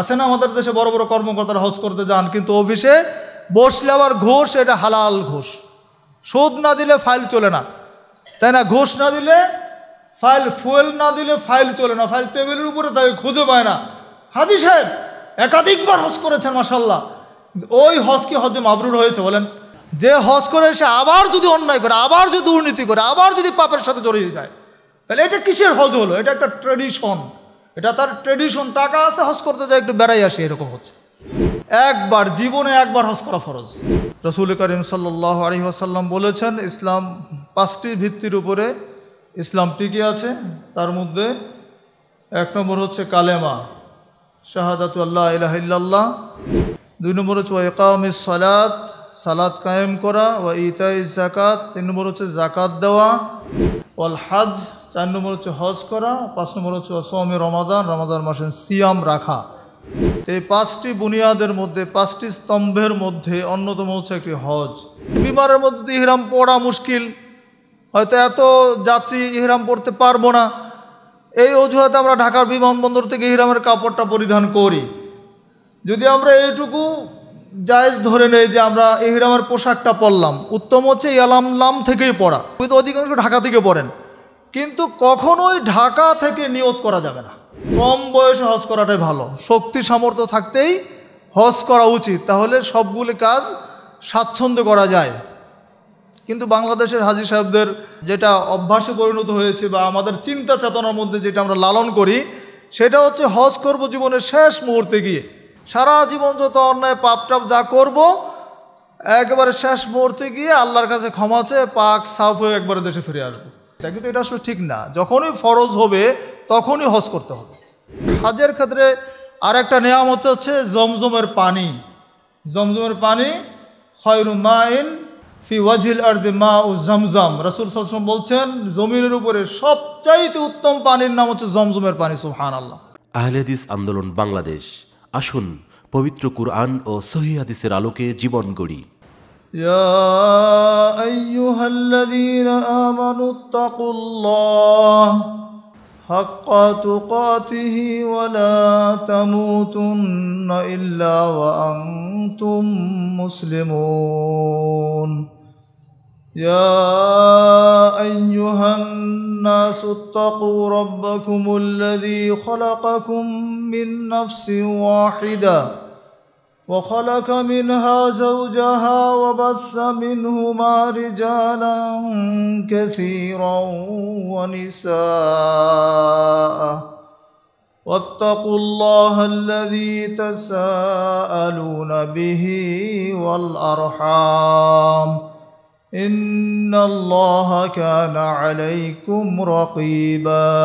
আসে না আমাদের দেশে বড় বড় কর্মকর্তারা হজ করতে যান কিন্তু অফিসে বসলে আবার ঘোষ এটা হালাল ঘোষ সুদ না দিলে ফাইল চলে না তাই না ঘোষ না দিলে ফাইল ফুয়েল না দিলে ফাইল চলে না ফাইল টেবিলের উপরে তাই খুঁজে পায় না হাজি সাহেব একাধিকবার হজ করেছেন মাসাল্লাহ ওই হজ কি হজে মাবরুর হয়েছে বলেন যে হজ করে সে আবার যদি অন্যায় করে আবার যদি দুর্নীতি করে আবার যদি পাপের সাথে জড়িয়ে যায় তাহলে এটা কিসের হজ হলো এটা একটা ট্রেডিশন এটা তার ট্রেডিশন টাকা আছে হজ করতে যায় একটু বেড়াই আসে এরকম হচ্ছে একবার জীবনে একবার হজ করা ফরজ রসুল করিম সাল্লাহ আলহিহাসাল্লাম বলেছেন ইসলাম পাঁচটি ভিত্তির উপরে ইসলাম টিকে আছে তার মধ্যে এক নম্বর হচ্ছে কালেমা শাহাদাত আল্লাহ ইলাহিল্লাহ দুই নম্বর হচ্ছে একামিস সালাত সালাত কায়েম করা ও ইতাই জাকাত তিন নম্বর হচ্ছে জাকাত দেওয়া ওয়াল হাজ চার নম্বর হচ্ছে হজ করা পাঁচ নম্বর হচ্ছে অসমে রমাদান রমাদান মাসে সিয়াম রাখা এই পাঁচটি বুনিয়াদের মধ্যে পাঁচটি স্তম্ভের মধ্যে অন্যতম হচ্ছে একটি হজ বিমানের মধ্যে ইহরাম পড়া মুশকিল হয়তো এত যাত্রী ইহরাম পড়তে পারবো না এই অজুহাতে আমরা ঢাকার বিমানবন্দর থেকে ইহরামের কাপড়টা পরিধান করি যদি আমরা এইটুকু জায়েজ ধরে নেই যে আমরা ইহরামের পোশাকটা পরলাম উত্তম হচ্ছে ইয়ালাম লাম থেকেই পড়া কিন্তু অধিকাংশ ঢাকা থেকে পড়েন কিন্তু কখনোই ঢাকা থেকে নিয়ত করা যাবে না কম বয়সে হজ করাটাই ভালো শক্তি সামর্থ্য থাকতেই হজ করা উচিত তাহলে সবগুলি কাজ স্বাচ্ছন্দ্য করা যায় কিন্তু বাংলাদেশের হাজি সাহেবদের যেটা অভ্যাসে পরিণত হয়েছে বা আমাদের চিন্তা চেতনার মধ্যে যেটা আমরা লালন করি সেটা হচ্ছে হজ করব জীবনের শেষ মুহূর্তে গিয়ে সারা জীবন যত অন্যায় পাপটাপ যা করব একবারে শেষ মুহূর্তে গিয়ে আল্লাহর কাছে ক্ষমা চেয়ে পাক সাফ হয়ে একবারে দেশে ফিরে আসবো এটা কিন্তু এটা আসলে ঠিক না যখনই ফরজ হবে তখনই হজ করতে হবে হজের ক্ষেত্রে আর একটা নিয়ামত হচ্ছে জমজমের পানি জমজমের পানি খয়রুমাইন ফি ওয়াজিল আর আর্দে মা ও জমজম রসুল সাসম বলছেন জমিনের উপরে সবচাইতে উত্তম পানির নাম হচ্ছে জমজমের পানি সুহান আল্লাহ আহলেদিস আন্দোলন বাংলাদেশ আসুন পবিত্র কুরআন ও সহি হাদিসের আলোকে জীবন গড়ি يا أيها الذين آمنوا اتقوا الله حق تقاته ولا تموتن إلا وأنتم مسلمون يا أيها الناس اتقوا ربكم الذي خلقكم من نفس واحده وخلق منها زوجها وبث منهما رجالا كثيرا ونساء واتقوا الله الذي تساءلون به والارحام ان الله كان عليكم رقيبا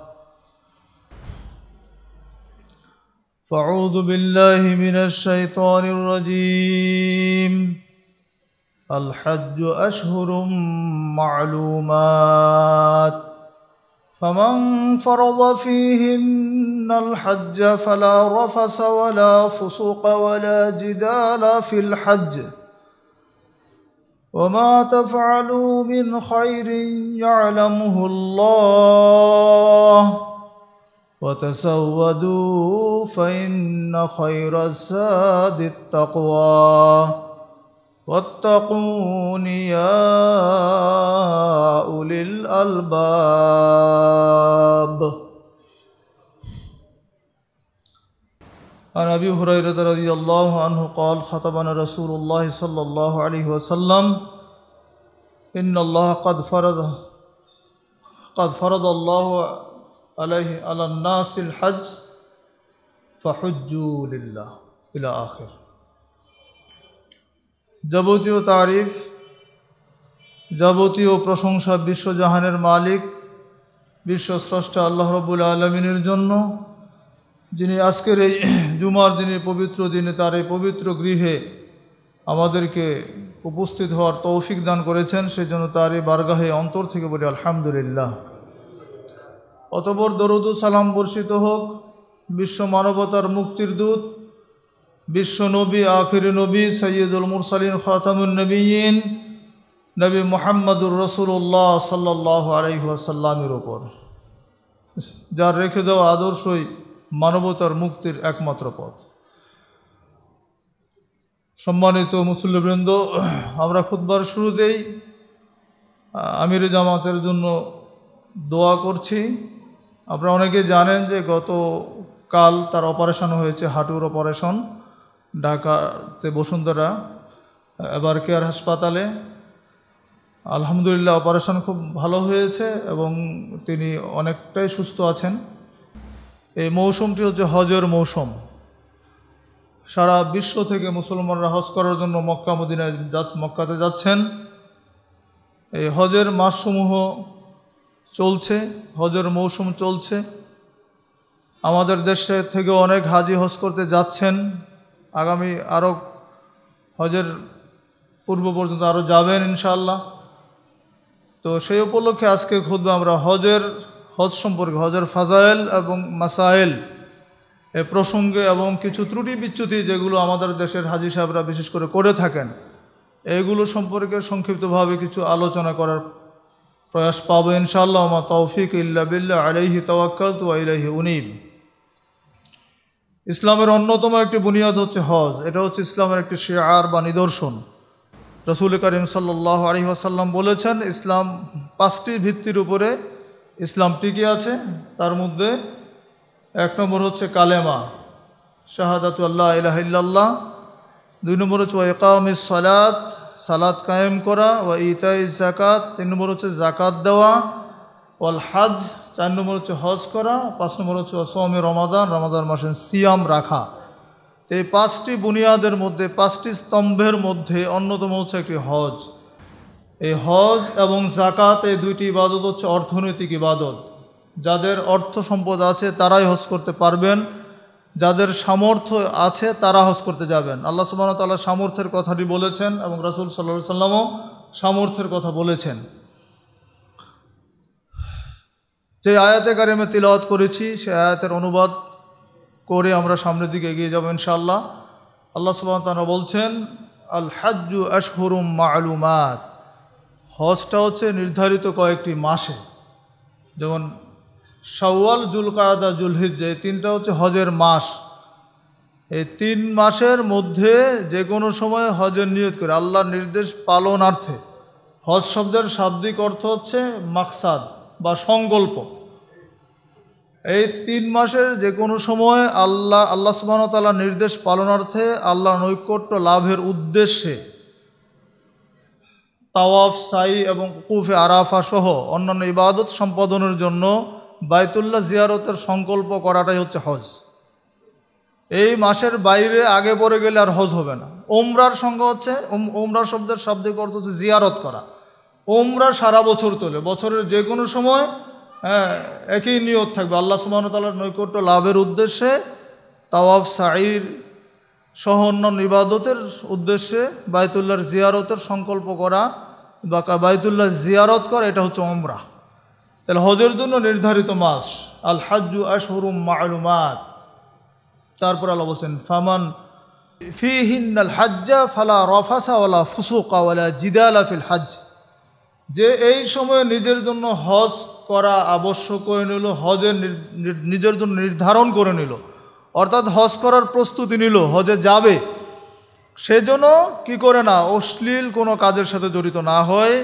فاعوذ بالله من الشيطان الرجيم الحج اشهر معلومات فمن فرض فيهن الحج فلا رفس ولا فسوق ولا جدال في الحج وما تفعلوا من خير يعلمه الله وتسودوا فإن خير الساد التقوى واتقون يا أولي الألباب عن أبي هريرة رضي الله عنه قال خطبنا رسول الله صلى الله عليه وسلم إن الله قد فرض قد فرض الله আলাইহি আলান নাসিল হজ ফাহুজুলিল্লাহ ইলা আখির যাবতীয় তারিফ যাবতীয় প্রশংসা বিশ্বজাহানের মালিক বিশ্বস্রষ্টা আল্লাহ রবুল আলমিনের জন্য যিনি আজকের এই জুমার দিনে পবিত্র দিনে তার এই পবিত্র গৃহে আমাদেরকে উপস্থিত হওয়ার তৌফিক দান করেছেন সেজন্য তার এই বারগাহে অন্তর থেকে বলি আলহামদুলিল্লাহ অতবর দরুদ সালাম বর্ষিত হোক বিশ্ব মানবতার মুক্তির দূত বিশ্ব নবী আখির নবী সৈয়দুল মুরসালিন খাতামুল নবীন নবী মোহাম্মদুর রসুল্লাহ সাল্লাহ আলহিহাসাল্লামের ওপর যার রেখে যাওয়া আদর্শই মানবতার মুক্তির একমাত্র পথ সম্মানিত মুসল্লিবৃন্দ আমরা খুতবার শুরুতেই আমির জামাতের জন্য দোয়া করছি আপনারা অনেকে জানেন যে গত কাল তার অপারেশন হয়েছে হাঁটুর অপারেশন ঢাকাতে বসুন্ধরা এবার কেয়ার হাসপাতালে আলহামদুলিল্লাহ অপারেশন খুব ভালো হয়েছে এবং তিনি অনেকটাই সুস্থ আছেন এই মৌসুমটি হচ্ছে হজের মৌসুম সারা বিশ্ব থেকে মুসলমানরা হজ করার জন্য মক্কা মদিনায় মক্কাতে যাচ্ছেন এই হজের মাসসমূহ চলছে হজের মৌসুম চলছে আমাদের দেশে থেকে অনেক হাজি হজ করতে যাচ্ছেন আগামী আরও হজের পূর্ব পর্যন্ত আরও যাবেন ইনশাল্লাহ তো সেই উপলক্ষে আজকে খুদ্ আমরা হজের হজ সম্পর্কে হজের ফাজাইল এবং মাসাইল এ প্রসঙ্গে এবং কিছু ত্রুটি বিচ্যুতি যেগুলো আমাদের দেশের হাজি সাহেবরা বিশেষ করে করে থাকেন এইগুলো সম্পর্কে সংক্ষিপ্তভাবে কিছু আলোচনা করার প্রয়াস পাবো ইনশাল্লাহ মা তৌফিক ইল্লা বিল্লাহ আলাইহি তওয়াক্কাল তু আলাইহি উনিব ইসলামের অন্যতম একটি বুনিয়াদ হচ্ছে হজ এটা হচ্ছে ইসলামের একটি শেয়ার বা নিদর্শন রসুল করিম সাল্লাহ আলী আসাল্লাম বলেছেন ইসলাম পাঁচটি ভিত্তির উপরে ইসলাম টিকে আছে তার মধ্যে এক নম্বর হচ্ছে কালেমা শাহাদাত আল্লাহ ইলাহিল্লাহ দুই নম্বর হচ্ছে একামিস সালাত সালাদ কায়েম করা ও ইতাই জাকাত তিন নম্বর হচ্ছে জাকাত দেওয়া ওয়াল হাজ চার নম্বর হচ্ছে হজ করা পাঁচ নম্বর হচ্ছে অসমে রমাদান রমাদান মাসেন সিয়াম রাখা তো এই পাঁচটি বুনিয়াদের মধ্যে পাঁচটি স্তম্ভের মধ্যে অন্যতম হচ্ছে একটি হজ এই হজ এবং জাকাত এই দুইটি ইবাদত হচ্ছে অর্থনৈতিক ইবাদত যাদের অর্থ সম্পদ আছে তারাই হজ করতে পারবেন যাদের সামর্থ্য আছে তারা হজ করতে যাবেন আল্লাহ সুবাহ তাল্লাহ সামর্থ্যের কথাটি বলেছেন এবং রাসুল সাল্লা সাল্লামও সামর্থ্যের কথা বলেছেন যে আয়াতে আমি তিলওয়াত করেছি সে আয়াতের অনুবাদ করে আমরা সামনের দিকে এগিয়ে যাবো ইনশাআল্লাহ আল্লাহ সুবাহ তালা বলছেন আল হাজ্জু আশহরুম মালুমাত হজটা হচ্ছে নির্ধারিত কয়েকটি মাসে যেমন সওয়াল জুল কায়দা জুলহিজ্জা এই তিনটা হচ্ছে হজের মাস এই তিন মাসের মধ্যে যে কোনো সময় হজের নিয়ত করে আল্লাহর নির্দেশ পালনার্থে হজ শব্দের শাব্দিক অর্থ হচ্ছে মাকসাদ বা সংকল্প এই তিন মাসের যে কোনো সময় আল্লাহ আল্লাহ সুবাহতাল্লাহ নির্দেশ পালনার্থে আল্লাহ নৈকট্য লাভের উদ্দেশ্যে তাওয়াফ সাই এবং কুফে আরাফা সহ অন্যান্য ইবাদত সম্পাদনের জন্য বায়তুল্লাহ জিয়ারতের সংকল্প করাটাই হচ্ছে হজ এই মাসের বাইরে আগে পরে গেলে আর হজ হবে না ওমরার সঙ্গে হচ্ছে ওমরা শব্দের শব্দে অর্থ হচ্ছে জিয়ারত করা ওমরা সারা বছর চলে বছরের যে কোনো সময় হ্যাঁ একই নিয়ত থাকবে আল্লাহ তালার নৈকট্য লাভের উদ্দেশ্যে তাওয়াফ সাঈর সহ অন্যান্য ইবাদতের উদ্দেশ্যে বায়তুল্লাহর জিয়ারতের সংকল্প করা বা বায়তুল্লাহ জিয়ারত করা এটা হচ্ছে ওমরা তাহলে হজের জন্য নির্ধারিত মাস আল হাজ্জু আশহরুম মালুমাত তারপর আল্লাহ বলছেন ফামান ফিহিনাল হাজ্জা ফালা রফাসা ওলা ফুসুকা ওলা জিদালা ফিল হাজ যে এই সময়ে নিজের জন্য হজ করা আবশ্যক করে নিল হজের নিজের জন্য নির্ধারণ করে নিল অর্থাৎ হজ করার প্রস্তুতি নিল হজে যাবে সেজন্য কি করে না অশ্লীল কোনো কাজের সাথে জড়িত না হয়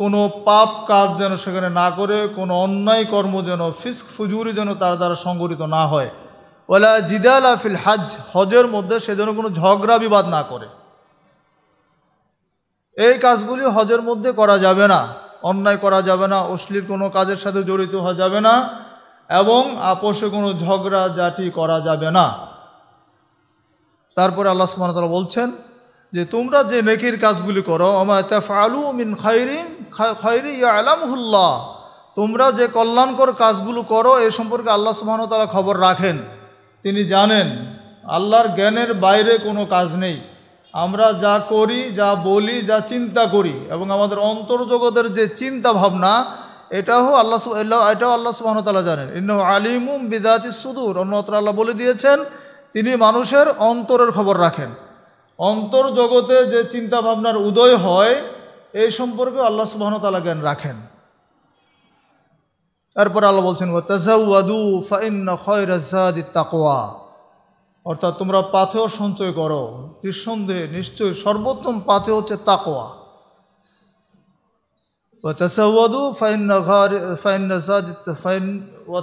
কোনো পাপ কাজ যেন সেখানে না করে কোনো অন্যায় কর্ম যেন ফিস্ক ফুজুরি যেন তার দ্বারা সংগঠিত না হয় ওলা জিদাল আফিল হাজ হজের মধ্যে সে যেন কোনো ঝগড়া বিবাদ না করে এই কাজগুলি হজের মধ্যে করা যাবে না অন্যায় করা যাবে না অশ্লীল কোনো কাজের সাথে জড়িত হওয়া যাবে না এবং আপোষে কোনো ঝগড়া জাটি করা যাবে না তারপরে আল্লাহ সুমান তারা বলছেন যে তোমরা যে নেকির কাজগুলি করো আমা তাফালু মিন খৈরি খৈরি আলামহুল্লাহ তোমরা যে কল্যাণকর কাজগুলো করো এ সম্পর্কে আল্লাহ সুবাহন তারা খবর রাখেন তিনি জানেন আল্লাহর জ্ঞানের বাইরে কোনো কাজ নেই আমরা যা করি যা বলি যা চিন্তা করি এবং আমাদের অন্তর্জগতের যে চিন্তা ভাবনা এটাও আল্লাহ এটাও আল্লাহ সুবাহন তালা জানেন ইন্ন আলিমুম বিদাতি সুদূর অন্যত্র আল্লাহ বলে দিয়েছেন তিনি মানুষের অন্তরের খবর রাখেন জগতে যে চিন্তা ভাবনার উদয় হয় এই সম্পর্কে আল্লাহ তালা জ্ঞান রাখেন তারপর আল্লাহ বলছেন ও তাজাউদু ফাইন্না তাকোয়া অর্থাৎ তোমরা পাথেও সঞ্চয় করো নিঃসন্দেহে নিশ্চয় সর্বোত্তম পাথে হচ্ছে তাকোয়া ও তাজাউদু ফাইন্না ফাইন ফাইন্না ফাইন ও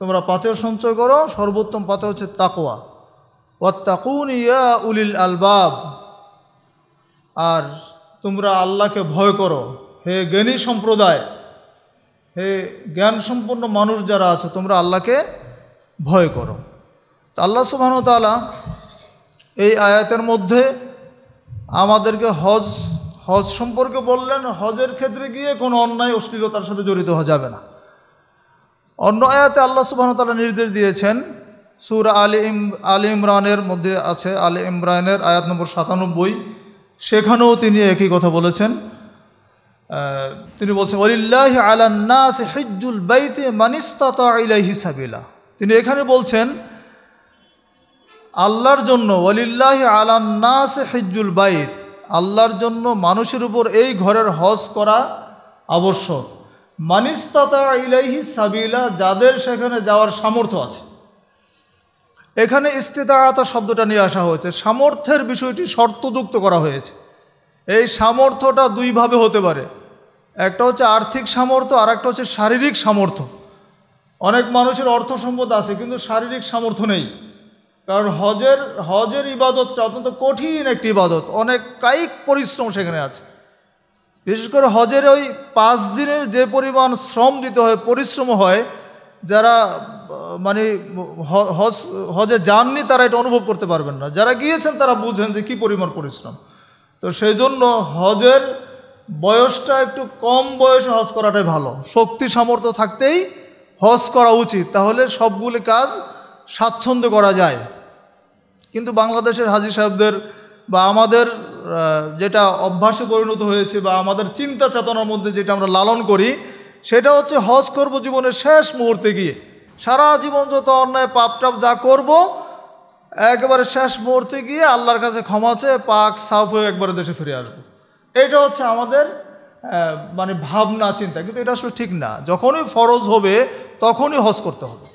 তোমরা পাথেও সঞ্চয় করো সর্বোত্তম পাথে হচ্ছে তাকোয়া ওয়াত্তাকুন উলিল আলবাব আর তোমরা আল্লাহকে ভয় করো হে জ্ঞানী সম্প্রদায় হে জ্ঞান সম্পন্ন মানুষ যারা আছে তোমরা আল্লাহকে ভয় করো তা আল্লাহ তালা এই আয়াতের মধ্যে আমাদেরকে হজ হজ সম্পর্কে বললেন হজের ক্ষেত্রে গিয়ে কোনো অন্যায় অশ্লীলতার সাথে জড়িত হওয়া যাবে না অন্য আয়াতে আল্লাহ তালা নির্দেশ দিয়েছেন সুর আলী ইম আলি ইমরানের মধ্যে আছে আলী ইমরানের আয়াত নম্বর সাতানব্বই সেখানেও তিনি একই কথা বলেছেন তিনি বলছেন অলিল্লাহ আলান্নাস হিজুল বাইতে মানিস্তাতা ইলাহি সাবিলা তিনি এখানে বলছেন আল্লাহর জন্য অলিল্লাহ আলান্নাস হিজুল বাইত আল্লাহর জন্য মানুষের উপর এই ঘরের হজ করা আবশ্যক মানিস্তাতা ইলাহি সাবিলা যাদের সেখানে যাওয়ার সামর্থ্য আছে এখানে ইস্তেদাআতা শব্দটা নিয়ে আসা হয়েছে সামর্থ্যের বিষয়টি শর্তযুক্ত করা হয়েছে এই সামর্থ্যটা দুইভাবে হতে পারে একটা হচ্ছে আর্থিক সামর্থ্য আর একটা হচ্ছে শারীরিক সামর্থ্য অনেক মানুষের অর্থ সম্পদ আছে কিন্তু শারীরিক সামর্থ্য নেই কারণ হজের হজের ইবাদতটা অত্যন্ত কঠিন একটি ইবাদত অনেক কায়িক পরিশ্রম সেখানে আছে বিশেষ করে হজের ওই পাঁচ দিনের যে পরিমাণ শ্রম দিতে হয় পরিশ্রম হয় যারা মানে হজ হজে যাননি তারা এটা অনুভব করতে পারবেন না যারা গিয়েছেন তারা বুঝেন যে কি পরিমাণ পরিশ্রম তো সেই জন্য হজের বয়সটা একটু কম বয়সে হজ করাটাই ভালো শক্তি সামর্থ্য থাকতেই হজ করা উচিত তাহলে সবগুলি কাজ স্বাচ্ছন্দ্য করা যায় কিন্তু বাংলাদেশের হাজি সাহেবদের বা আমাদের যেটা অভ্যাসে পরিণত হয়েছে বা আমাদের চিন্তা চেতনার মধ্যে যেটা আমরা লালন করি সেটা হচ্ছে হজ করব জীবনের শেষ মুহূর্তে গিয়ে সারা জীবন যত অন্যায় পাপ টাপ যা করব একবারে শেষ মুহূর্তে গিয়ে আল্লাহর কাছে ক্ষমা চেয়ে পাক সাফ হয়ে একবারে দেশে ফিরে আসব এটা হচ্ছে আমাদের মানে ভাবনা চিন্তা কিন্তু এটা আসলে ঠিক না যখনই ফরজ হবে তখনই হজ করতে হবে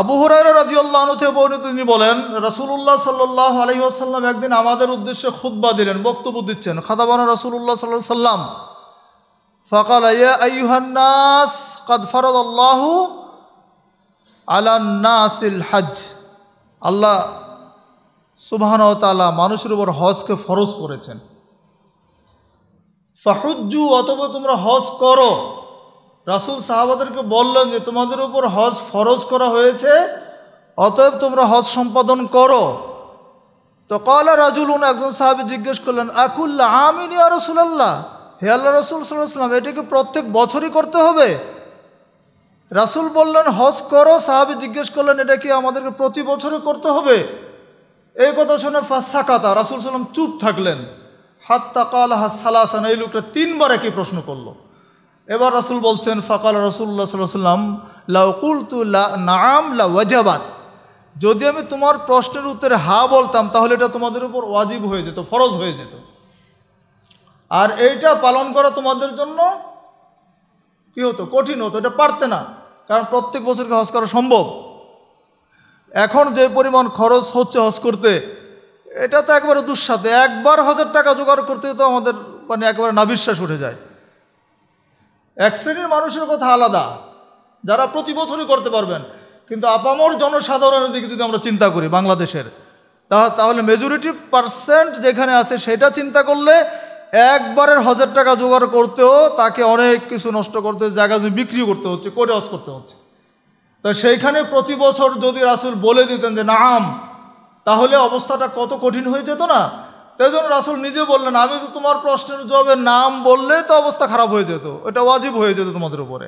আবু হরাইরা রাজিউল্লাহ থেকে বর্ণিত তিনি বলেন রসুল্লাহ সাল্লাহ আলহিহাসাল্লাম একদিন আমাদের উদ্দেশ্যে খুদ্া দিলেন বক্তব্য দিচ্ছেন খাতাবানা রসুল্লাহ সাল্লাহ সাল্লাম فقال يا أيها الناس قد فرض الله على الناس الحج আল্লাহ সুবাহানও তালা মানুষের উপর হজকে ফরজ করেছেন ফাহুজ্জু অথবা তোমরা হজ করো রাসুল সাহাবাদেরকে বললেন যে তোমাদের উপর হজ ফরজ করা হয়েছে অতএব তোমরা হজ সম্পাদন করো তো কলা রাজুলুন একজন সাহাবি জিজ্ঞেস করলেন আকুল্লা আমিন রসুলাল্লাহ হে আল্লাহ রসুল সাল্লাম এটা কি প্রত্যেক বছরই করতে হবে রাসুল বললেন হজ করো সাহাবি জিজ্ঞেস করলেন এটা কি আমাদেরকে প্রতি বছরই করতে হবে এই কথা শুনে ফাঁসা কাতা রাসুল সাল্লাম চুপ থাকলেন হাত তাকাল হাত সালাসান এই লোকটা তিনবার একই প্রশ্ন করলো এবার রাসুল বলছেন ফাকাল রাসুল্লাহ সাল্লাম লাউকুল তু নাম লা ওয়াজাবাত যদি আমি তোমার প্রশ্নের উত্তরে হা বলতাম তাহলে এটা তোমাদের উপর ওয়াজিব হয়ে যেত ফরজ হয়ে যেত আর এইটা পালন করা তোমাদের জন্য কী হতো কঠিন হতো এটা পারতে না কারণ প্রত্যেক বছরকে হজ করা সম্ভব এখন যে পরিমাণ খরচ হচ্ছে হজ করতে এটা তো একবারে দুঃসাথে একবার হজার টাকা জোগাড় করতে তো আমাদের মানে একেবারে বিশ্বাস উঠে যায় এক শ্রেণীর মানুষের কথা আলাদা যারা প্রতি বছরই করতে পারবেন কিন্তু আপামর জনসাধারণের দিকে যদি আমরা চিন্তা করি বাংলাদেশের তাহলে মেজরিটি পার্সেন্ট যেখানে আছে সেটা চিন্তা করলে একবারের হাজার টাকা জোগাড় করতেও তাকে অনেক কিছু নষ্ট করতে জায়গা জমি বিক্রি করতে হচ্ছে করে অস করতে হচ্ছে তা সেইখানে প্রতি বছর যদি রাসুল বলে দিতেন যে নাম তাহলে অবস্থাটা কত কঠিন হয়ে যেত না তাই জন্য রাসুল নিজে বললেন আমি তো তোমার প্রশ্নের জবাবে নাম বললে তো অবস্থা খারাপ হয়ে যেত এটা ওয়াজিব হয়ে যেত তোমাদের উপরে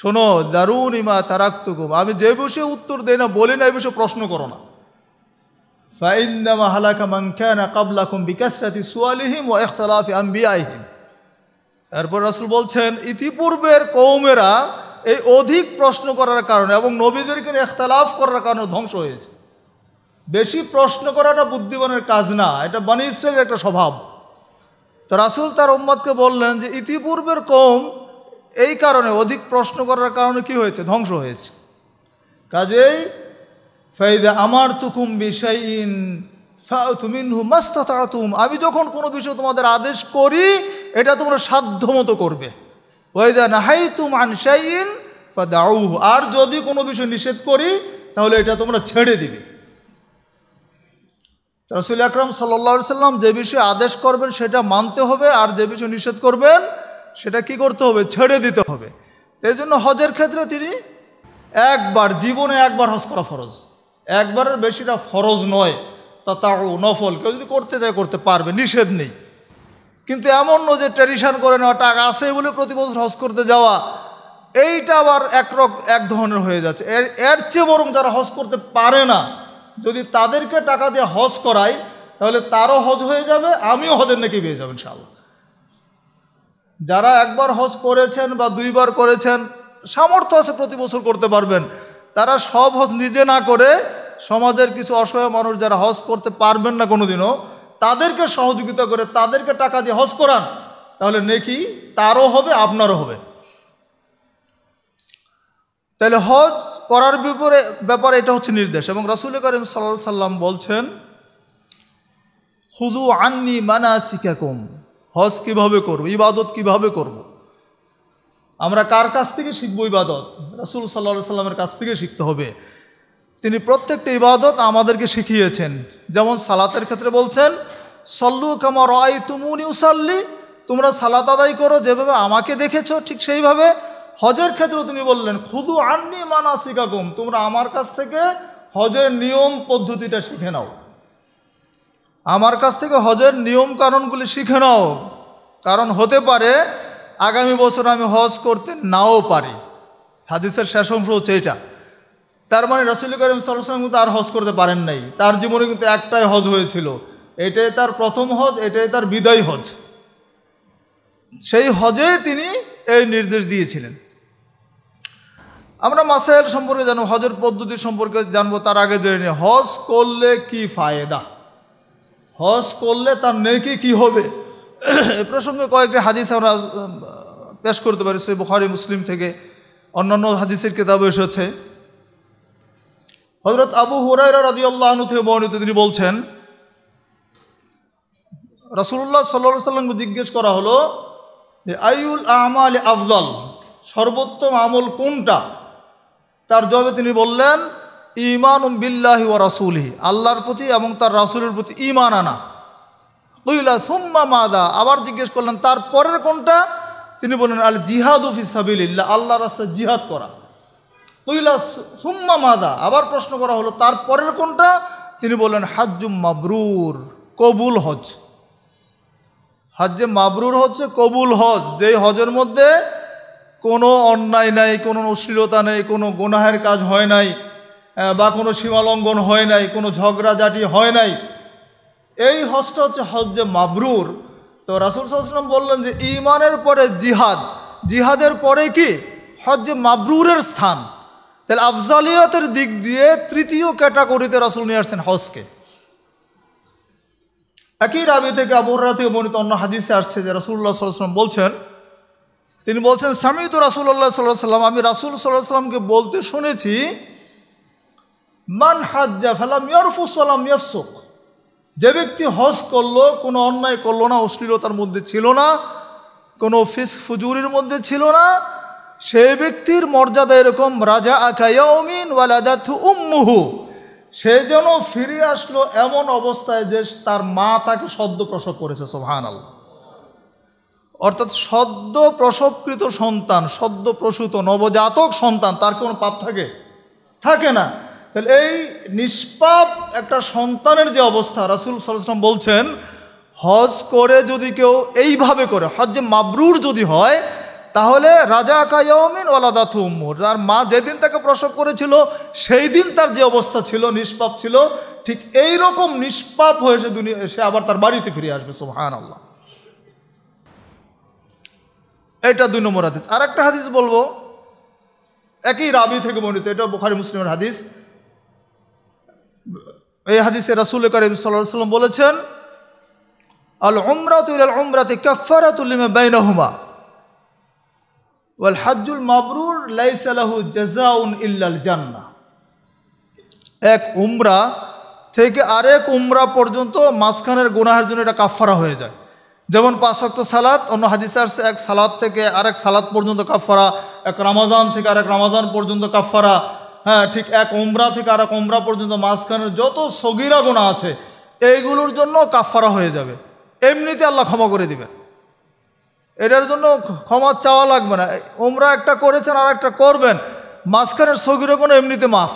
শোনো দারুন ইমা তারাক্তুকুম আমি যে বিষয়ে উত্তর দেই না বলি না এই বিষয়ে প্রশ্ন করো না ফাইন্নামা হালাকা মাংখানা কাবলাকুম বিকাশরাতি সুয়ালিহিম ও এখতলাফি আম্বিয়াহিম এরপর রাসুল বলছেন ইতিপূর্বের কৌমেরা এই অধিক প্রশ্ন করার কারণে এবং নবীদেরকে এখতলাফ করার কারণে ধ্বংস হয়েছে বেশি প্রশ্ন করাটা বুদ্ধিমানের কাজ না এটা বানি একটা স্বভাব তো রাসুল তার ওম্মদকে বললেন যে ইতিপূর্বের কম এই কারণে অধিক প্রশ্ন করার কারণে কি হয়েছে ধ্বংস হয়েছে কাজেই ফাইদা আমার তুকুম বিষয়ইন মিনহু মাস্তাতুম আমি যখন কোনো বিষয় তোমাদের আদেশ করি এটা তোমরা সাধ্যমতো করবে ওয়াইদা নাহাই তুম আনসাইন আর যদি কোনো বিষয় নিষেধ করি তাহলে এটা তোমরা ছেড়ে দিবে রসুল আকরম সাল্লা সাল্লাম যে বিষয়ে আদেশ করবেন সেটা মানতে হবে আর যে বিষয় নিষেধ করবেন সেটা কি করতে হবে ছেড়ে দিতে হবে এই জন্য হজের ক্ষেত্রে তিনি একবার জীবনে একবার হজ করা ফরজ একবারের বেশিটা ফরজ নয় তা তা নফল কেউ যদি করতে চায় করতে পারবে নিষেধ নেই কিন্তু এমন নয় যে ট্রেডিশন করে নেওয়া টাকা আছে বলে প্রতি বছর হজ করতে যাওয়া এইটা আবার একরক এক ধরনের হয়ে যাচ্ছে এর এর চেয়ে বরং যারা হজ করতে পারে না যদি তাদেরকে টাকা দিয়ে হজ করাই তাহলে তারও হজ হয়ে যাবে আমিও হজের নাকি পেয়ে যাবেন সাল যারা একবার হজ করেছেন বা দুইবার করেছেন সামর্থ্য আছে প্রতি বছর করতে পারবেন তারা সব হজ নিজে না করে সমাজের কিছু অসহায় মানুষ যারা হজ করতে পারবেন না কোনোদিনও তাদেরকে সহযোগিতা করে তাদেরকে টাকা দিয়ে হজ করান তাহলে নেকি তারও হবে আপনারও হবে তাহলে হজ করার বিপরে ব্যাপারে এটা হচ্ছে নির্দেশ এবং রাসুল করিম সাল্লা সাল্লাম বলছেন হুদু আননি মানা কম হজ কীভাবে করব ইবাদত কীভাবে করবো আমরা কার কাছ থেকে শিখবো ইবাদত রাসুল সাল্লা সাল্লামের কাছ থেকে শিখতে হবে তিনি প্রত্যেকটা ইবাদত আমাদেরকে শিখিয়েছেন যেমন সালাতের ক্ষেত্রে বলছেন সল্লু কামা রায় তুমুনি উসাল্লি তোমরা সালাত আদায় করো যেভাবে আমাকে দেখেছো ঠিক সেইভাবে হজের ক্ষেত্রেও তিনি বললেন খুদু আননি মানা শিকাকুম তোমরা আমার কাছ থেকে হজের নিয়ম পদ্ধতিটা শিখে নাও আমার কাছ থেকে হজের নিয়ম কারণগুলি শিখে নাও কারণ হতে পারে আগামী বছর আমি হজ করতে নাও পারি হাদিসের শেষ অংশ হচ্ছে এটা তার মানে রসুল করিম সাল্লাম কিন্তু আর হজ করতে পারেন নাই তার জীবনে কিন্তু একটাই হজ হয়েছিল এটাই তার প্রথম হজ এটাই তার বিদায় হজ সেই হজে তিনি এই নির্দেশ দিয়েছিলেন আমরা মাসাইল সম্পর্কে জানবো হজের পদ্ধতি সম্পর্কে জানবো তার আগে জেনে নিই হজ করলে কি ফায়দা হজ করলে তার নেকি কি হবে এ প্রসঙ্গে কয়েকটি হাদিস আমরা পেশ করতে পারি সে বুখারি মুসলিম থেকে অন্যান্য হাদিসের কেতাবে এসেছে হজরত আবু হুরাইরা রাজিউল্লাহনু থেকে বর্ণিত তিনি বলছেন রসুল্লাহ সাল্লা সাল্লামকে জিজ্ঞেস করা হলো যে আইউল আমাল আফদল সর্বোত্তম আমল কোনটা তার জবে তিনি বললেন ইমান বিল্লাহি ও রাসুলি আল্লাহর প্রতি এবং তার রাসুলের প্রতি ইমান আনা কইলা সুম্মা মাদা আবার জিজ্ঞেস করলেন তারপরের কোনটা তিনি বললেন আল জিহাদু ফিসাবিল্লা আল্লাহ রাস্তা জিহাদ করা কইলা সুম্মা মাদা আবার প্রশ্ন করা হলো তারপরের কোনটা তিনি বললেন হাজ্জুম মাবরুর কবুল হজ হাজ্জে মাবরুর হচ্ছে কবুল হজ যেই হজের মধ্যে কোনো অন্যায় নাই কোনো অশ্লীলতা নেই কোনো গোনাহের কাজ হয় নাই বা কোনো সীমালঙ্ঘন হয় নাই কোনো ঝগড়া জাটি হয় নাই এই হজটা হচ্ছে হজ্জে মাবরুর তো রাসুল সাল্লাম বললেন যে ইমানের পরে জিহাদ জিহাদের পরে কি হজ্জে মাবরুরের স্থান তাহলে আফজালিয়াতের দিক দিয়ে তৃতীয় ক্যাটাগরিতে রাসুল নিয়ে আসছেন হজকে একই রাবি থেকে আবুর থেকে বর্ণিত অন্য হাদিসে আসছে যে রাসুল্লাহ সাল্লাম বলছেন তিনি বলছেন স্বামী তো রাসুল্লাহ সাল্লাহ সাল্লাম আমি রাসুল সাল্লাহ সাল্লামকে বলতে শুনেছি মান হাজ্জা ফেলাম ইয়ারফুসাল্লাম ইয়ফসুক যে ব্যক্তি হজ করলো কোনো অন্যায় করলো না অশ্লীলতার মধ্যে ছিল না কোনো ফিস ফুজুরির মধ্যে ছিল না সেই ব্যক্তির মর্যাদা এরকম রাজা আকায়াউমিন উম্মুহু সে যেন ফিরে আসলো এমন অবস্থায় যে তার মা তাকে সদ্য প্রসব করেছে সোহান আল্লাহ অর্থাৎ সদ্য প্রসবকৃত সন্তান সদ্য প্রসূত নবজাতক সন্তান তার কোনো পাপ থাকে থাকে না তাহলে এই নিষ্পাপ একটা সন্তানের যে অবস্থা রাসুল সাল্লাম বলছেন হজ করে যদি কেউ এইভাবে করে হজ্জে মাবরুর যদি হয় তাহলে রাজা কায়মিন ওলাদাথু উম্মুর তার মা যেদিন তাকে প্রসব করেছিল সেই দিন তার যে অবস্থা ছিল নিষ্পাপ ছিল ঠিক এই রকম নিষ্পাপ হয়ে সে দুনিয়া সে আবার তার বাড়িতে ফিরে আসবে সোহান আল্লাহ এটা দুই নম্বর হাদিস আর একটা হাদিস বলবো একই রাবি থেকে বর্ণিত এটা বোখারি মুসলিমের হাদিস এই হাদিসে রাসুল করিম সাল্লাহ সাল্লাম বলেছেন আল উমরাত ইলাল উমরাতে কাফারাতুল্লিমা বাইনাহুমা ওয়াল হাজুল মাবরুর লাইসালাহু জাজাউন ইল্লাল জান্না এক উমরা থেকে আরেক উমরা পর্যন্ত মাঝখানের গুনাহের জন্য এটা কাফারা হয়ে যায় যেমন পাঁচক্ত সালাত অন্য হাদিসার এক সালাদ থেকে আরেক সালাদ পর্যন্ত কাফারা এক রামাজান থেকে আরেক রামাজান পর্যন্ত কাফারা হ্যাঁ ঠিক এক ওমরা থেকে আর এক ওমরা পর্যন্ত মাঝখানের যত সগিরা গোনা আছে এইগুলোর জন্য কাফারা হয়ে যাবে এমনিতে আল্লাহ ক্ষমা করে দিবে। এটার জন্য ক্ষমা চাওয়া লাগবে না ওমরা একটা করেছেন আর একটা করবেন মাঝখানের সগিরা গোনা এমনিতে মাফ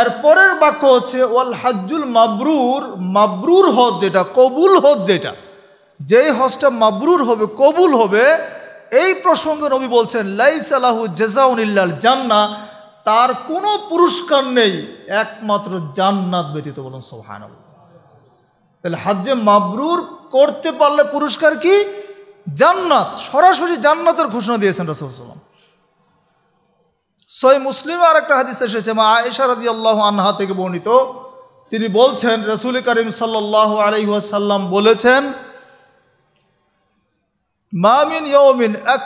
এর পরের বাক্য হচ্ছে ওয়াল হাজ্জুল মাবরুর মাবরুর হজ যেটা কবুল হজ যেটা যেই হজটা মাবরুর হবে কবুল হবে এই প্রসঙ্গে নবী বলছেন লাইসালাহু জেজাউনিল্লাল জান্না তার কোনো পুরস্কার নেই একমাত্র জান্নাত ব্যতীত বলুন সোহান তাহলে হাজ্যে মাবরুর করতে পারলে পুরস্কার কি জান্নাত সরাসরি জান্নাতের ঘোষণা দিয়েছেন রসুলাম সই মুসলিম আর একটা হাদিস এসেছে মা আয়েশারদি আল্লাহ আনহা থেকে বর্ণিত তিনি বলছেন রসুল করিম সাল্লাহ সাল্লাম বলেছেন মামিন ইয়মিন এক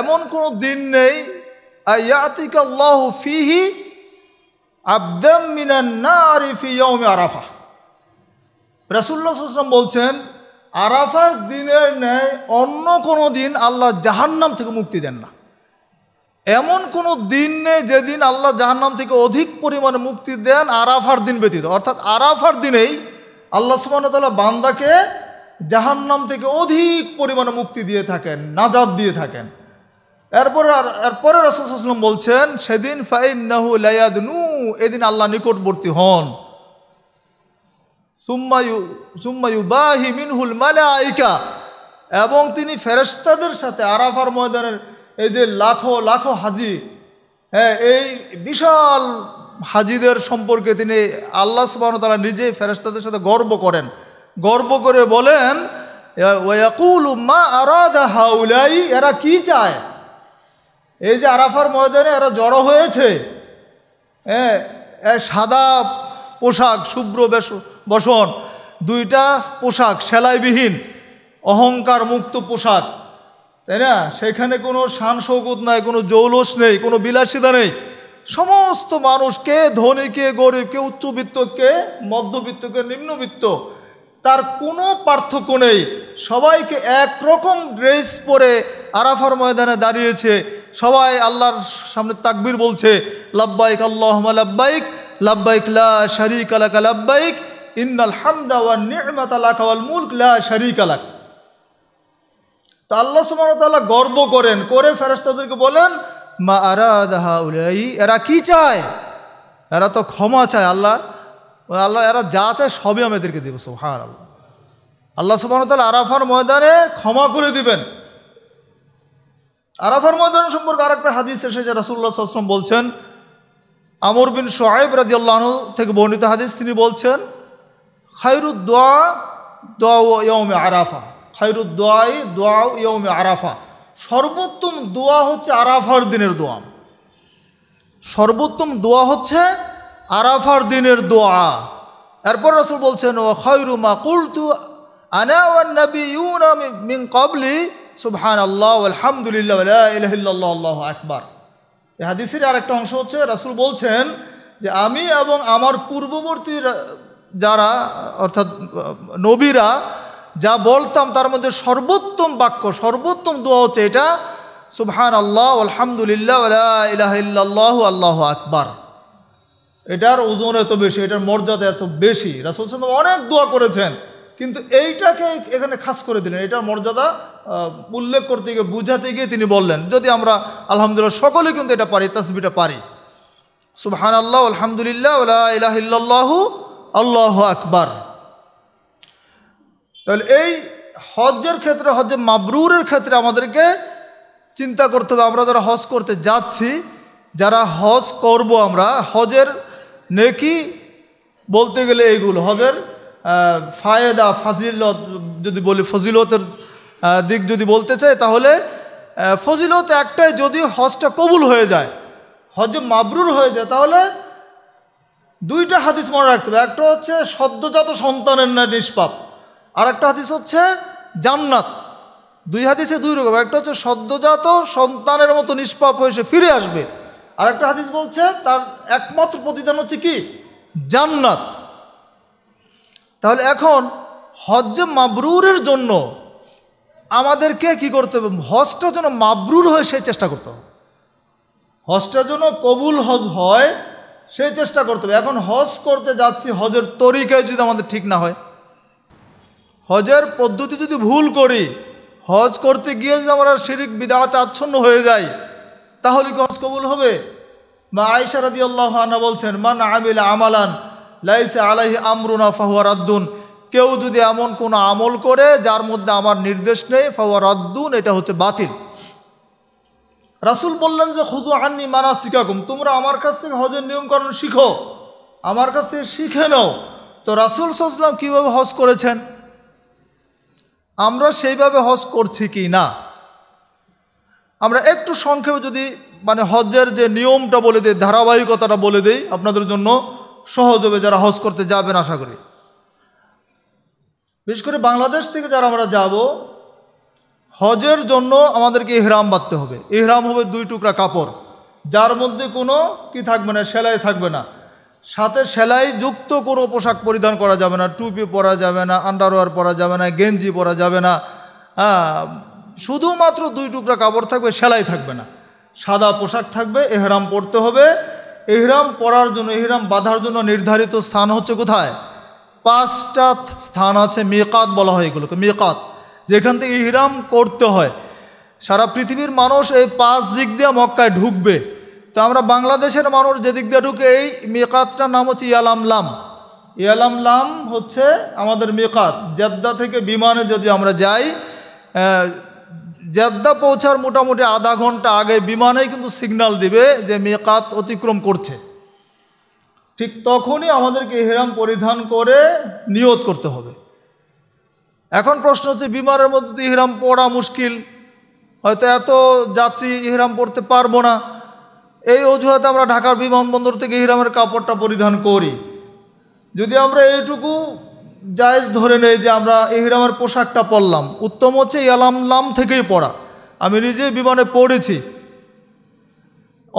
এমন কোনো দিন নেই ফিহি আরাফা রসুল্লাহাম বলছেন আরাফার দিনের ন্যায় অন্য কোনো দিন আল্লাহ জাহান্নাম থেকে মুক্তি দেন না এমন কোনো দিন নেই যেদিন আল্লাহ জাহান্নাম থেকে অধিক পরিমাণে মুক্তি দেন আরাফার দিন ব্যতীত অর্থাৎ আরাফার দিনেই আল্লাহ সুবাহতাল্লাহ বান্দাকে জাহান্নাম থেকে অধিক পরিমাণে মুক্তি দিয়ে থাকেন নাজাদ দিয়ে থাকেন এরপর এরপরে রসুলাম বলছেন সেদিন ফাইন্নাহু এদিন আল্লাহ নিকটবর্তী হন মিনহুল এবং তিনি ফেরেস্তাদের সাথে আরাফার ময়দানের এই যে লাখো লাখো হাজি হ্যাঁ এই বিশাল হাজিদের সম্পর্কে তিনি আল্লাহ সুবাহ তারা নিজেই ফেরেস্তাদের সাথে গর্ব করেন গর্ব করে বলেন আরাদা হাউলাই এরা কি চায় এই যে আরাফার ময়দানে এরা জড়ো হয়েছে হ্যাঁ সাদা পোশাক শুভ্র বসন দুইটা পোশাক সেলাইবিহীন অহংকার মুক্ত পোশাক তাই না সেখানে কোনো শান শৌকত নাই কোনো জৌলস নেই কোনো বিলাসিতা নেই সমস্ত মানুষকে উচ্চবিত্ত কে উচ্চবিত্তকে মধ্যবিত্তকে নিম্নবিত্ত তার কোনো পার্থক্য নেই সবাইকে একরকম ড্রেস পরে আরাফার ময়দানে দাঁড়িয়েছে সবাই আল্লাহর সামনে তাকবির বলছে লাব্বাইক আল্লাহ লাব্বাইক লাব্বাইক লা শারিক আলাক লাব্বাইক ইন্নাল হামদা ওয়া নি'মাত আলাকা ওয়াল মুলক লা শারিক আলাক তো আল্লাহ সুবহানাহু গর্ব করেন করে ফেরেশতাদেরকে বলেন মা আরাদ হাউলাই এরা কি চায় এরা তো ক্ষমা চায় আল্লাহ আল্লাহ এরা যা চায় সবই আমি এদেরকে দেবো সুবহানাল্লাহ আল্লাহ সুবহানাহু তাআলা আরাফার ময়দানে ক্ষমা করে দিবেন আরাফার ময়দান সম্পর্কে আর একটা হাদিস এসেছে রাসুল্লাহ আসলাম বলছেন আমর বিন সোয়েব রাজিউল্লাহ থেকে বর্ণিত হাদিস তিনি বলছেন খায়রুদ্দোয়া দোয়াউমে আরাফা খায়রুদ্দোয়াই দোয়াউ ইয়মে আরাফা সর্বোত্তম দোয়া হচ্ছে আরাফার দিনের দোয়া সর্বোত্তম দোয়া হচ্ছে আরাফার দিনের দোয়া এরপর রসুল বলছেন ও মা কুলতু আনা মিং কবলি সুবহান আল্লাহ আলহামদুলিল্লাহ আল্লাহ আকবার এ হাদিসের আরেকটা অংশ হচ্ছে রাসুল বলছেন যে আমি এবং আমার পূর্ববর্তী যারা অর্থাৎ নবীরা যা বলতাম তার মধ্যে সর্বোত্তম বাক্য সর্বোত্তম দোয়া হচ্ছে এটা সুবহান আল্লাহ আলহামদুলিল্লাহ আল্লাহ আল্লাহ আকবার এটার ওজন এত বেশি এটার মর্যাদা এত বেশি রাসুল সাল্লাম অনেক দোয়া করেছেন কিন্তু এইটাকে এখানে খাস করে দিলেন এটার মর্যাদা উল্লেখ করতে গিয়ে বুঝাতে গিয়ে তিনি বললেন যদি আমরা আলহামদুলিল্লাহ সকলে কিন্তু এটা পারি তসবিটা পারি সুবহান আল্লাহ আলহামদুলিল্লাহ ইলাহিল্লাহু আল্লাহ আকবার তাহলে এই হজ্জের ক্ষেত্রে হজ্জে মাবরুরের ক্ষেত্রে আমাদেরকে চিন্তা করতে হবে আমরা যারা হজ করতে যাচ্ছি যারা হজ করব আমরা হজের নেকি বলতে গেলে এইগুলো হজের ফায়েদা ফাজিলত যদি বলি ফজিলতের দিক যদি বলতে চাই তাহলে ফজিলত একটাই যদি হজটা কবুল হয়ে যায় হজ মাবরুর হয়ে যায় তাহলে দুইটা হাদিস মনে রাখতে হবে একটা হচ্ছে সদ্যজাত সন্তানের না নিষ্পাপ আর একটা হাদিস হচ্ছে জান্নাত দুই হাদিসে দুই রকম একটা হচ্ছে সদ্যজাত সন্তানের মতো নিষ্পাপ হয়ে সে ফিরে আসবে আর একটা হাদিস বলছে তার একমাত্র প্রতিদান হচ্ছে কি জান্নাত তাহলে এখন হজ্জ মাবরুরের জন্য আমাদেরকে কি করতে হবে হজটা যেন মাবরুর হয়ে সেই চেষ্টা করতে হবে হজটা যেন কবুল হজ হয় সেই চেষ্টা করতে হবে এখন হজ করতে যাচ্ছি হজের তরিকায় যদি আমাদের ঠিক না হয় হজের পদ্ধতি যদি ভুল করি হজ করতে গিয়ে যদি আমরা শিরিক বিদাতে আচ্ছন্ন হয়ে যাই তাহলে কি হজ কবুল হবে মা আয়সারাদি আল্লাহ বলছেন মান আমিল আমালান লাইসে আলাহি আমরুনা ফাহুয়ার আদুন কেউ যদি এমন কোনো আমল করে যার মধ্যে আমার নির্দেশ নেই ফাওয়ার আদুন এটা হচ্ছে বাতিল রাসুল বললেন যে খুজু আননি মানা শিখাকুম তোমরা আমার কাছ থেকে হজের নিয়মকরণ শিখো আমার কাছ থেকে শিখে নাও তো রাসুল সজলাম কীভাবে হজ করেছেন আমরা সেইভাবে হজ করছি কি না আমরা একটু সংক্ষেপে যদি মানে হজের যে নিয়মটা বলে দিই ধারাবাহিকতাটা বলে দিই আপনাদের জন্য সহজ হবে যারা হজ করতে যাবেন আশা করি বিশেষ করে বাংলাদেশ থেকে যারা আমরা যাব হজের জন্য আমাদেরকে ইহরাম বাঁধতে হবে ইহরাম হবে দুই টুকরা কাপড় যার মধ্যে কোনো কি থাকবে না সেলাই থাকবে না সাথে সেলাই যুক্ত কোনো পোশাক পরিধান করা যাবে না টুপি পরা যাবে না আন্ডারওয়ার পরা যাবে না গেঞ্জি পরা যাবে না হ্যাঁ, শুধুমাত্র দুই টুকরা কাপড় থাকবে সেলাই থাকবে না সাদা পোশাক থাকবে এহরাম পরতে হবে এহরাম পরার জন্য এহরাম বাঁধার জন্য নির্ধারিত স্থান হচ্ছে কোথায় পাঁচটা স্থান আছে মেকাত বলা হয় এগুলোকে মেকাত যেখান থেকে ইহরাম করতে হয় সারা পৃথিবীর মানুষ এই পাঁচ দিক দিয়ে মক্কায় ঢুকবে তো আমরা বাংলাদেশের মানুষ যেদিক দিয়ে ঢুকে এই মেকাতটার নাম হচ্ছে ইয়ালামলাম ইয়ালামলাম হচ্ছে আমাদের মেকাত জেদ্দা থেকে বিমানে যদি আমরা যাই জেদ্দা পৌঁছার মোটামুটি আধা ঘন্টা আগে বিমানেই কিন্তু সিগনাল দিবে যে মেকাত অতিক্রম করছে ঠিক তখনই আমাদেরকে এহরাম পরিধান করে নিয়ত করতে হবে এখন প্রশ্ন হচ্ছে বিমানের মধ্যে তো ইহরাম পড়া মুশকিল হয়তো এত যাত্রী ইহরাম পড়তে পারবো না এই অজুহাতে আমরা ঢাকার বিমানবন্দর থেকে ইহরামের কাপড়টা পরিধান করি যদি আমরা এইটুকু জায়জ ধরে নেই যে আমরা ইহরামের পোশাকটা পরলাম উত্তম হচ্ছে লাম থেকেই পড়া আমি নিজে বিমানে পড়েছি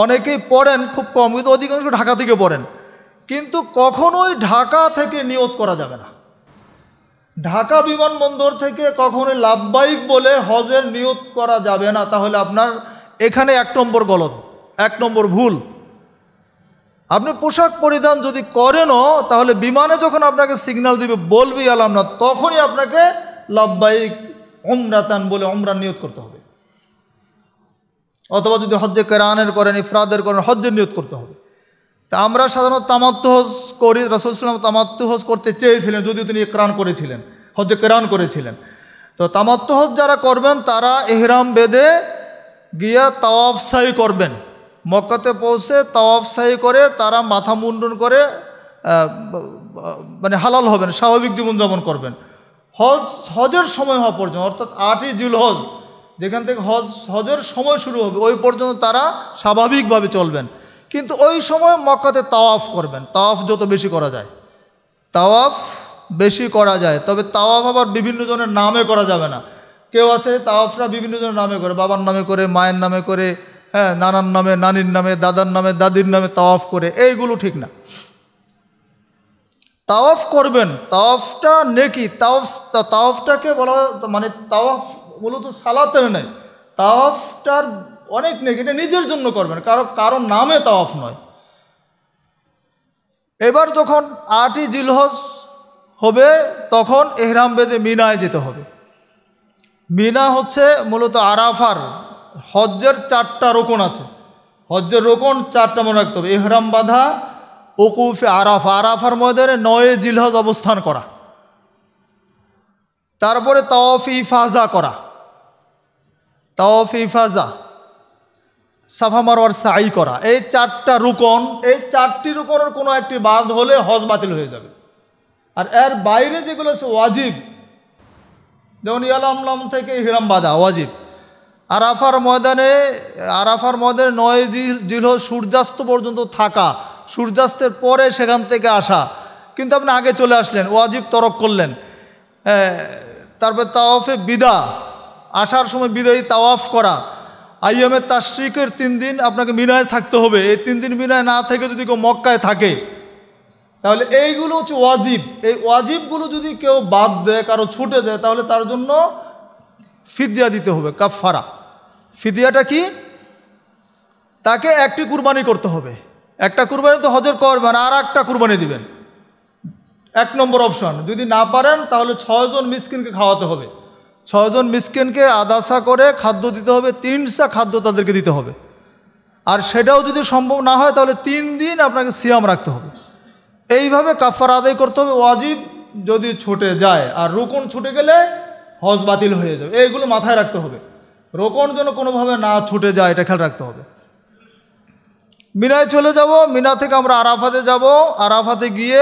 অনেকেই পড়েন খুব কম কিন্তু অধিকাংশ ঢাকা থেকে পড়েন কিন্তু কখনোই ঢাকা থেকে নিয়োগ করা যাবে না ঢাকা বিমানবন্দর থেকে কখনোই লাভবাহিক বলে হজের নিয়োগ করা যাবে না তাহলে আপনার এখানে এক নম্বর গলত এক নম্বর ভুল আপনি পোশাক পরিধান যদি করেনও তাহলে বিমানে যখন আপনাকে সিগন্যাল দিবে বলবি আলাম না তখনই আপনাকে লাভবাহিক অমরাতান বলে অমরান নিয়োগ করতে হবে অথবা যদি হজ্জে কেরানের করেন ইফরাদের করেন হজ্জের নিয়োগ করতে হবে তা আমরা সাধারণত তামাত্মহজ করি রসুলাম তামাত্মহজ করতে চেয়েছিলেন যদিও তিনি ক্রাণ করেছিলেন হজে ক্রাণ করেছিলেন তো তামাত্মহজ যারা করবেন তারা এহরাম বেদে গিয়া তাওয়াফসাই করবেন মক্কাতে পৌঁছে তাওয়াফসাই করে তারা মাথা মুন্ডন করে মানে হালাল হবেন স্বাভাবিক জীবনযাপন করবেন হজ হজের সময় হওয়া পর্যন্ত অর্থাৎ আটই জুল হজ যেখান থেকে হজ হজের সময় শুরু হবে ওই পর্যন্ত তারা স্বাভাবিকভাবে চলবেন কিন্তু ওই সময় মক্কাতে তাওয়াফ করবেন তাওয়াফ যত বেশি করা যায় তাওয়াফ বেশি করা যায় তবে তাওয়াফ আবার বিভিন্ন জনের নামে করা যাবে না কেউ আছে তাওয়াফরা বিভিন্ন জনের নামে করে বাবার নামে করে মায়ের নামে করে হ্যাঁ নানার নামে নানির নামে দাদার নামে দাদির নামে তাওয়াফ করে এইগুলো ঠিক না তাওয়াফ করবেন তাওয়াফটা নেকি তাওয়াফ তাওয়াফটাকে বলা মানে তাওয়াফ মূলত সালাতে নেই তাওয়াফটার অনেক নেক এটা নিজের জন্য করবেন কারো কারো নামে তাওয়াফ নয় এবার যখন আটই জিলহজ হবে তখন এহরাম বেদে মিনায় যেতে হবে মিনা হচ্ছে মূলত আরাফার হজ্জের চারটা রোকন আছে হজ্জের রোকন চারটা মনে রাখতে হবে এহরাম বাধা ওকুফে আরাফা আরাফার ময়দানে নয়ে জিলহজ অবস্থান করা তারপরে তাওফ ইফাজা করা তাওফ ইফাজা সাফা মারোয়ার সাই করা এই চারটা রুকন এই চারটি রুকনের কোনো একটি বাদ হলে হজ বাতিল হয়ে যাবে আর এর বাইরে যেগুলো আছে ওয়াজিব যেমন ইয়ালাম থেকে হিরাম বাদা ওয়াজিব আরাফার ময়দানে আরাফার ময়দানে নয় জিল সূর্যাস্ত পর্যন্ত থাকা সূর্যাস্তের পরে সেখান থেকে আসা কিন্তু আপনি আগে চলে আসলেন ওয়াজিব তরক করলেন হ্যাঁ, তারপর তাওয়াফে বিদা আসার সময় বিদায়ী তাওয়াফ করা আইএমএ তাশ্রিকের তিন দিন আপনাকে মিনায় থাকতে হবে এই তিন দিন মিনায় না থেকে যদি কেউ মক্কায় থাকে তাহলে এইগুলো হচ্ছে ওয়াজিব এই ওয়াজিবগুলো যদি কেউ বাদ দেয় কারো ছুটে দেয় তাহলে তার জন্য ফিদিয়া দিতে হবে কাফারা ফিদিয়াটা কি তাকে একটি কুরবানি করতে হবে একটা কুরবানি তো হজর করবেন আর একটা কুরবানি দিবেন এক নম্বর অপশন যদি না পারেন তাহলে ছয়জন মিসকিনকে খাওয়াতে হবে ছজন মিসকিনকে আদাসা করে খাদ্য দিতে হবে তিনশা খাদ্য তাদেরকে দিতে হবে আর সেটাও যদি সম্ভব না হয় তাহলে তিন দিন আপনাকে সিয়াম রাখতে হবে এইভাবে কাফার আদায় করতে হবে ওয়াজিব যদি ছুটে যায় আর রোকন ছুটে গেলে হজ বাতিল হয়ে যাবে এইগুলো মাথায় রাখতে হবে রোকন যেন কোনোভাবে না ছুটে যায় এটা খেয়াল রাখতে হবে মিনায় চলে যাব মিনা থেকে আমরা আরাফাতে যাব আরাফাতে গিয়ে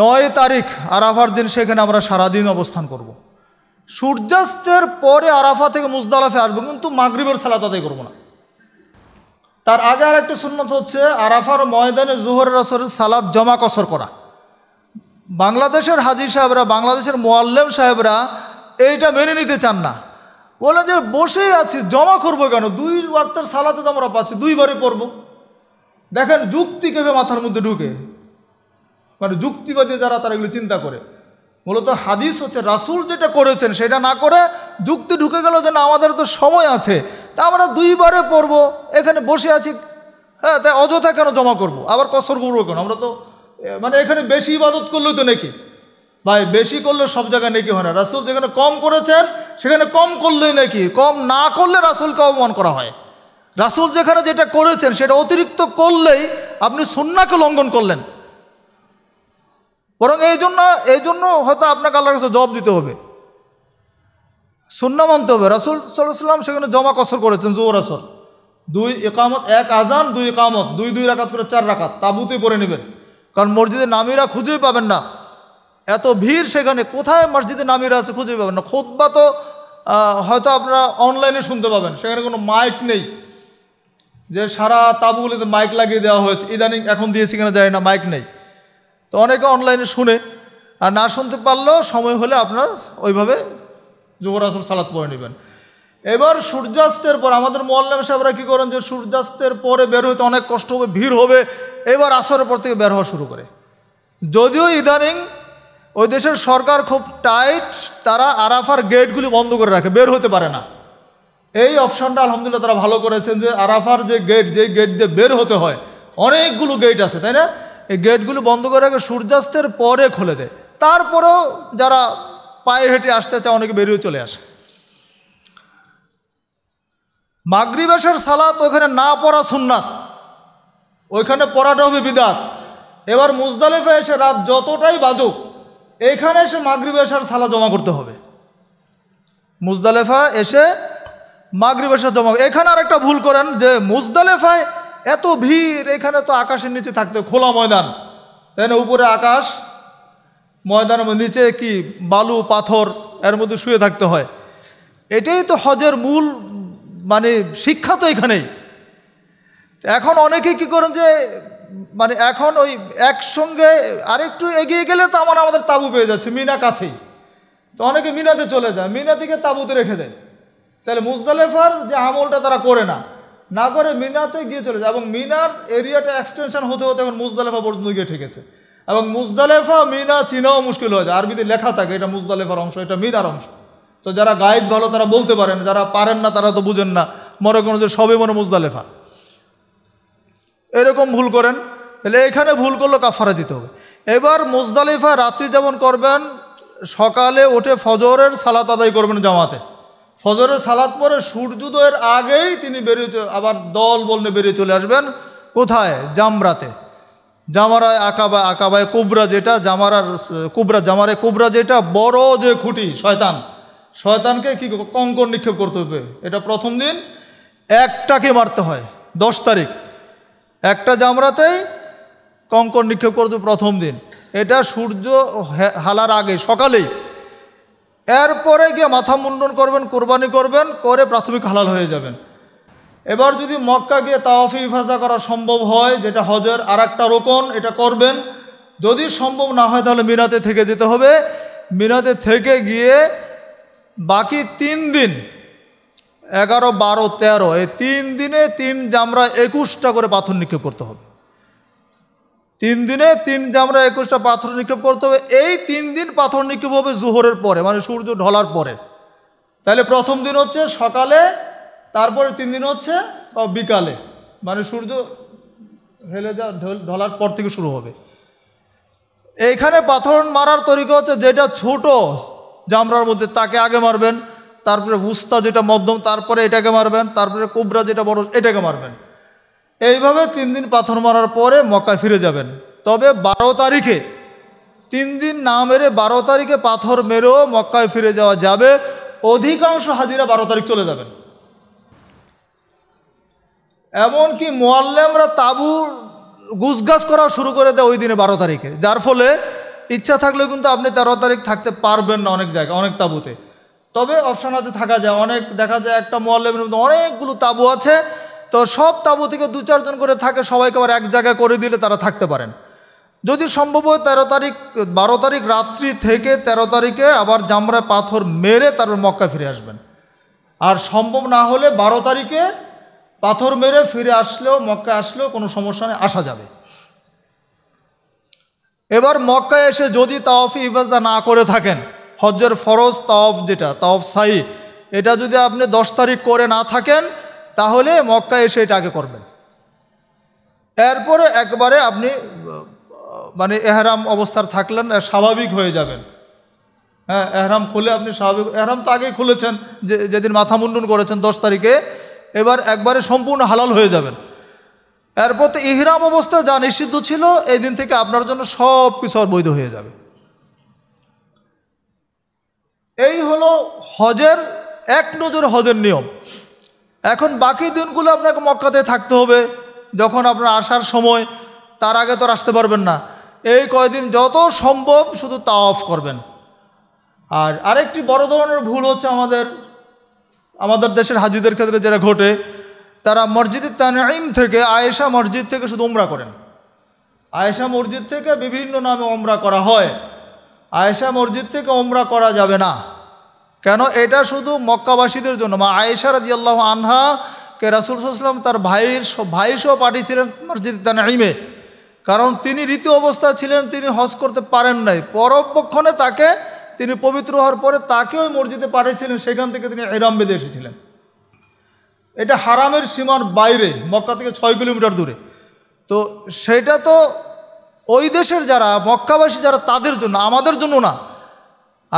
নয় তারিখ আরাফার দিন সেখানে আমরা সারাদিন অবস্থান করবো সূর্যাস্তের পরে আরাফা থেকে মুজদালাফে আসবো কিন্তু মাগরীবের সালাত আদায় করবো না তার আগে আর একটা সুন্নত হচ্ছে আরাফার ময়দানে জোহরের আসরের সালাদ জমা কসর করা বাংলাদেশের হাজির সাহেবরা বাংলাদেশের মোয়াল্লেম সাহেবরা এইটা মেনে নিতে চান না বলে যে বসেই আছি জমা করবো কেন দুই ওয়াক্তার সালাতে তো আমরা পাচ্ছি দুইবারই পড়বো দেখেন যুক্তি কেবে মাথার মধ্যে ঢুকে মানে যুক্তিবাদী যারা তারা এগুলো চিন্তা করে মূলত হাদিস হচ্ছে রাসুল যেটা করেছেন সেটা না করে যুক্তি ঢুকে গেল যে না আমাদের তো সময় আছে তা আমরা দুইবারে পড়ব এখানে বসে আছি হ্যাঁ তাই অযথা কেন জমা করব। আবার কসর করবো কেন আমরা তো মানে এখানে বেশি ইবাদত করলেও তো নাকি ভাই বেশি করলে সব জায়গায় নাকি হয় না রাসুল যেখানে কম করেছেন সেখানে কম করলেই নাকি কম না করলে রাসুলকে অপমান করা হয় রাসুল যেখানে যেটা করেছেন সেটা অতিরিক্ত করলেই আপনি সন্নাকে লঙ্ঘন করলেন বরং এই জন্য এই জন্য হয়তো আপনাকে আল্লাহর কাছে জব দিতে হবে শূন্য মানতে হবে রাসুল সাল্লাম সেখানে জমা কসর করেছেন জোর আসর দুই একামত এক আজান দুই একামত দুই দুই রাখাত করে চার রাকাত তাবুতে পরে নেবেন কারণ মসজিদে নামিরা খুঁজেই পাবেন না এত ভিড় সেখানে কোথায় মসজিদে নামিরা আছে খুঁজেই পাবেন না খোদবা তো হয়তো আপনারা অনলাইনে শুনতে পাবেন সেখানে কোনো মাইক নেই যে সারা তাবুগুলিতে মাইক লাগিয়ে দেওয়া হয়েছে ইদানিং এখন দিয়ে সেখানে যায় না মাইক নেই তো অনেকে অনলাইনে শুনে আর না শুনতে পারলেও সময় হলে আপনার ওইভাবে যুবরাসুর সালাত পড়ে নেবেন এবার সূর্যাস্তের পর আমাদের মোয়াল্লাম সাহেবরা কী করেন যে সূর্যাস্তের পরে বের হইতে অনেক কষ্ট হবে ভিড় হবে এবার আসরের পর থেকে বের হওয়া শুরু করে যদিও ইদানিং ওই দেশের সরকার খুব টাইট তারা আরাফার গেটগুলি বন্ধ করে রাখে বের হতে পারে না এই অপশানটা আলহামদুলিল্লাহ তারা ভালো করেছেন যে আরাফার যে গেট যে গেট দিয়ে বের হতে হয় অনেকগুলো গেট আছে তাই না এই গেটগুলো বন্ধ করে রাখে সূর্যাস্তের পরে খুলে দেয় তারপরেও যারা পায়ে হেঁটে আসতে চায় অনেকে বেরিয়ে চলে আসে মাগরিবাসের সালাত ওখানে না পড়া সুন্নাত ওইখানে পড়াটা হবে বিদাত এবার মুজদালিফা এসে রাত যতটাই বাজুক এখানে এসে মাগরিবেশার সালা জমা করতে হবে মুজদালেফা এসে মাগরিবেশা জমা এখানে আর একটা ভুল করেন যে মুজদালেফায় এত ভিড় এখানে তো আকাশের নিচে থাকতে খোলা ময়দান তাই না উপরে আকাশ ময়দানের নিচে কি বালু পাথর এর মধ্যে শুয়ে থাকতে হয় এটাই তো হজের মূল মানে শিক্ষা তো এখানেই এখন অনেকে কি করেন যে মানে এখন ওই একসঙ্গে আরেকটু এগিয়ে গেলে তো আমার আমাদের তাবু পেয়ে যাচ্ছে মিনা কাছেই তো অনেকে মিনাতে চলে যায় মিনা থেকে তাবুতে রেখে দেয় তাহলে মুজদালেফার যে আমলটা তারা করে না না করে মিনাতে গিয়ে চলেছে এবং মিনার এরিয়াটা এক্সটেনশন হতে হতে এখন মুজদালেফা পর্যন্ত গিয়ে ঠেকেছে এবং মুজদালেফা মিনা চিনাও মুশকিল হয়ে যায় আরবিতে লেখা থাকে এটা মুজদালেফার অংশ এটা মিনার অংশ তো যারা গাইড ভালো তারা বলতে পারেন যারা পারেন না তারা তো বুঝেন না মনে করেন যে সবে মনে মুজদালেফা এরকম ভুল করেন তাহলে এখানে ভুল করলে কাফারা দিতে হবে এবার মুজদালিফা রাত্রি যেমন করবেন সকালে উঠে ফজরের সালাত আদায় করবেন জামাতে ফজরের সালাত পরে সূর্যোদয়ের আগেই তিনি বেরিয়ে আবার দল বললে বেরিয়ে চলে আসবেন কোথায় জামরাতে জামারায় আকাবা আকাবায় কুবরা যেটা জামারার কুবরা জামারে কুবরা যেটা বড় যে খুঁটি শয়তান শয়তানকে কি কঙ্কন নিক্ষেপ করতে হবে এটা প্রথম দিন একটাকে মারতে হয় দশ তারিখ একটা জামরাতেই কঙ্কন নিক্ষেপ করতে প্রথম দিন এটা সূর্য হালার আগে সকালেই এরপরে গিয়ে মাথা মুন্ডন করবেন কোরবানি করবেন করে প্রাথমিক হালাল হয়ে যাবেন এবার যদি মক্কা গিয়ে তাওয়াফি ইফাজা করা সম্ভব হয় যেটা হজের আর একটা রোকন এটা করবেন যদি সম্ভব না হয় তাহলে মিনাতে থেকে যেতে হবে মিনাতে থেকে গিয়ে বাকি তিন দিন এগারো বারো তেরো এই তিন দিনে তিন জামরা একুশটা করে পাথর নিক্ষেপ করতে হবে তিন দিনে তিন জামরা একুশটা পাথর নিক্ষেপ করতে হবে এই তিন দিন পাথর নিক্ষেপ হবে জোহরের পরে মানে সূর্য ঢলার পরে তাহলে প্রথম দিন হচ্ছে সকালে তারপরে তিন দিন হচ্ছে বিকালে মানে সূর্য হেলে যা ঢলার পর থেকে শুরু হবে এইখানে পাথর মারার তরিকা হচ্ছে যেটা ছোট জামরার মধ্যে তাকে আগে মারবেন তারপরে উস্তা যেটা মধ্যম তারপরে এটাকে মারবেন তারপরে কোবরা যেটা বড় এটাকে মারবেন এইভাবে তিন দিন পাথর মারার পরে মক্কায় ফিরে যাবেন তবে বারো তারিখে তিন দিন না মেরে বারো তারিখে পাথর মেরেও মক্কায় ফিরে যাওয়া যাবে অধিকাংশ হাজিরা বারো তারিখ চলে যাবেন এমনকি মোয়াল্লামরা তাবু গুজগাছ করা শুরু করে দেয় ওই দিনে বারো তারিখে যার ফলে ইচ্ছা থাকলেও কিন্তু আপনি তেরো তারিখ থাকতে পারবেন না অনেক জায়গায় অনেক তাবুতে তবে অপশান আছে থাকা যায় অনেক দেখা যায় একটা মোয়াল্লামের মধ্যে অনেকগুলো তাবু আছে তো সব তাবু থেকে দু চারজন করে থাকে সবাইকে আবার এক জায়গায় করে দিলে তারা থাকতে পারেন যদি সম্ভব হয় তেরো তারিখ বারো তারিখ রাত্রি থেকে ১৩ তারিখে আবার জামরায় পাথর মেরে তারপর মক্কা ফিরে আসবেন আর সম্ভব না হলে বারো তারিখে পাথর মেরে ফিরে আসলেও মক্কা আসলেও কোনো সমস্যা নেই আসা যাবে এবার মক্কা এসে যদি তাওফ ইফাজা না করে থাকেন হজ্জের ফরজ তাওফ যেটা তাওফ সাই এটা যদি আপনি দশ তারিখ করে না থাকেন তাহলে মক্কা এসে এটা আগে করবেন এরপরে একবারে আপনি মানে এহরাম অবস্থার থাকলেন স্বাভাবিক হয়ে যাবেন হ্যাঁ এহরাম খুলে আপনি স্বাভাবিক এহরাম তো আগেই খুলেছেন যে যেদিন মাথা মুন্ডন করেছেন দশ তারিখে এবার একবারে সম্পূর্ণ হালাল হয়ে যাবেন এরপর তো ইহরাম অবস্থা যা নিষিদ্ধ ছিল এই দিন থেকে আপনার জন্য সব কিছু বৈধ হয়ে যাবে এই হলো হজের এক নজর হজের নিয়ম এখন বাকি দিনগুলো আপনাকে মক্কাতে থাকতে হবে যখন আপনার আসার সময় তার আগে তো আসতে পারবেন না এই কয়দিন যত সম্ভব শুধু তা অফ করবেন আর আরেকটি বড় ধরনের ভুল হচ্ছে আমাদের আমাদের দেশের হাজিদের ক্ষেত্রে যেটা ঘটে তারা মসজিদের তানাইম থেকে আয়েশা মসজিদ থেকে শুধু উমরা করেন আয়েশা মসজিদ থেকে বিভিন্ন নামে ওমরা করা হয় আয়েশা মসজিদ থেকে ওমরা করা যাবে না কেন এটা শুধু মক্কাবাসীদের জন্য মা আয়েশা রাজি আল্লাহ আনহা কে রাসুল সাল্লাম তার ভাইয়ের সহ পাঠিয়েছিলেন মসজিদ তানাইমে কারণ তিনি ঋতু অবস্থা ছিলেন তিনি হজ করতে পারেন নাই পরবক্ষণে তাকে তিনি পবিত্র হওয়ার পরে তাকেও মসজিদে পাঠিয়েছিলেন সেখান থেকে তিনি এরাম বেঁধে এসেছিলেন এটা হারামের সীমার বাইরে মক্কা থেকে ছয় কিলোমিটার দূরে তো সেটা তো ওই দেশের যারা মক্কাবাসী যারা তাদের জন্য আমাদের জন্য না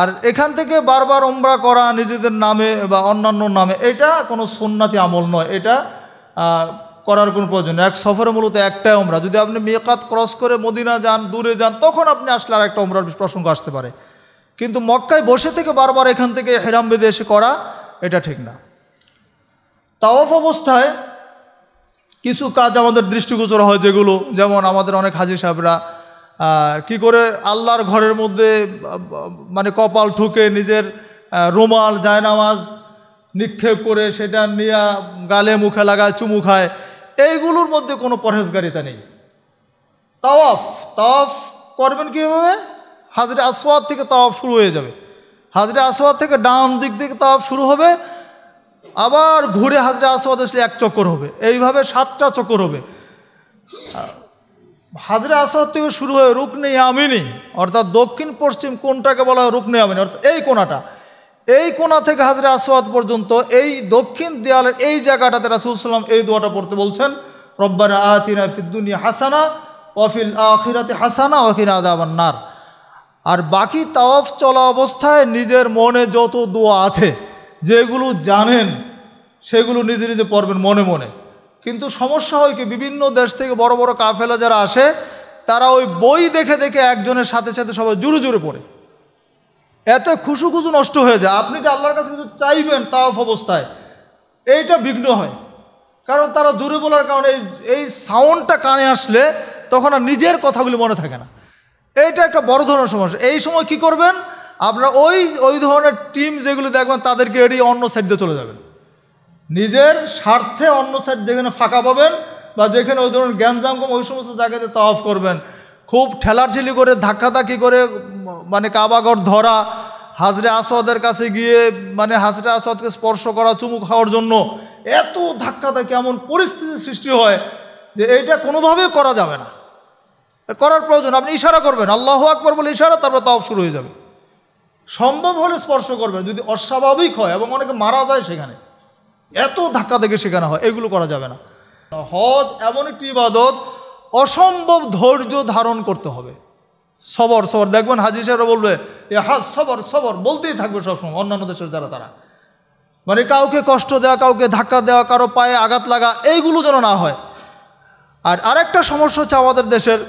আর এখান থেকে বারবার ওমরা করা নিজেদের নামে বা অন্যান্য নামে এটা কোনো সুন্নাতি আমল নয় এটা করার কোনো প্রয়োজন এক সফরে মূলত একটাই ওমরা যদি আপনি মেকাত ক্রস করে মদিনা যান দূরে যান তখন আপনি আসলে আর একটা ওমরার প্রসঙ্গ আসতে পারে কিন্তু মক্কায় বসে থেকে বারবার এখান থেকে হেরাম বেঁধে এসে করা এটা ঠিক না তাওফ অবস্থায় কিছু কাজ আমাদের দৃষ্টিগোচর হয় যেগুলো যেমন আমাদের অনেক হাজির সাহেবরা কি করে আল্লাহর ঘরের মধ্যে মানে কপাল ঠুকে নিজের রুমাল জায়নামাজ নিক্ষেপ করে সেটা নিয়ে গালে মুখে লাগায় চুমু খায় এইগুলোর মধ্যে কোনো পরহেজগারিতা নেই তাওয়াফ তাওয়াফ করবেন কীভাবে হাজরে আসোয়াদ থেকে তাওয়াফ শুরু হয়ে যাবে হাজরে আসোয়াদ থেকে ডান দিক থেকে তাওয়াফ শুরু হবে আবার ঘুরে হাজরে আসোয়াদ আসলে এক চক্কর হবে এইভাবে সাতটা চক্কর হবে হাজরা আসাদ থেকে শুরু হয়ে রুকনে আমিনি অর্থাৎ দক্ষিণ পশ্চিম কোনটাকে বলা হয় রুকনে আমিনি অর্থাৎ এই কোনাটা এই কোনা থেকে হাজরা আসাদ পর্যন্ত এই দক্ষিণ দেয়ালের এই জায়গাটাতে রাসুলসাল্লাম এই দোয়াটা পড়তে বলছেন রব্বানা আতিনা ফিদ্দুনিয়া হাসানা অফিল আখিরাতে হাসানা ওয়াকিন আদাবান্নার আর বাকি তাওয়াফ চলা অবস্থায় নিজের মনে যত দোয়া আছে যেগুলো জানেন সেগুলো নিজে নিজে পড়বেন মনে মনে কিন্তু সমস্যা হয় কি বিভিন্ন দেশ থেকে বড় বড় কাফেলা যারা আসে তারা ওই বই দেখে দেখে একজনের সাথে সাথে সবাই জুড়ে জুড়ে পড়ে এত খুশু খুশু নষ্ট হয়ে যায় আপনি যে আল্লাহর কাছে কিছু চাইবেন তাওফ অবস্থায় এইটা বিঘ্ন হয় কারণ তারা জুড়ে বলার কারণে এই এই সাউন্ডটা কানে আসলে তখন আর নিজের কথাগুলি মনে থাকে না এইটা একটা বড় ধরনের সমস্যা এই সময় কি করবেন আপনারা ওই ওই ধরনের টিম যেগুলো দেখবেন তাদেরকে এড়িয়ে অন্য সাইড দিয়ে চলে যাবেন নিজের স্বার্থে অন্য সাইড যেখানে ফাঁকা পাবেন বা যেখানে ওই ধরনের জ্ঞানজাম ওই সমস্ত জায়গাতে তাওয়াফ করবেন খুব ঠেলাঠেলি করে ধাক্কাধাক্কি করে মানে কাবাগর ধরা হাজরে আসাদের কাছে গিয়ে মানে হাজরে আসদকে স্পর্শ করা চুমু খাওয়ার জন্য এত ধাক্কাধাক্কি এমন পরিস্থিতির সৃষ্টি হয় যে এইটা কোনোভাবে করা যাবে না করার প্রয়োজন আপনি ইশারা করবেন আল্লাহ আকবর বলে ইশারা তারপর তাও শুরু হয়ে যাবে সম্ভব হলে স্পর্শ করবেন যদি অস্বাভাবিক হয় এবং অনেকে মারা যায় সেখানে এত ধাক্কা দেখে শেখানো হয় এগুলো করা যাবে না হজ এমন একটি ইবাদত অসম্ভব ধৈর্য ধারণ করতে হবে সবর সবর দেখবেন হাজি সাহেব বলবে এ হাজ সবর সবর বলতেই থাকবে সবসময় অন্যান্য দেশের যারা তারা মানে কাউকে কষ্ট দেওয়া কাউকে ধাক্কা দেওয়া কারো পায়ে আঘাত লাগা এইগুলো যেন না হয় আর আরেকটা সমস্যা হচ্ছে আমাদের দেশের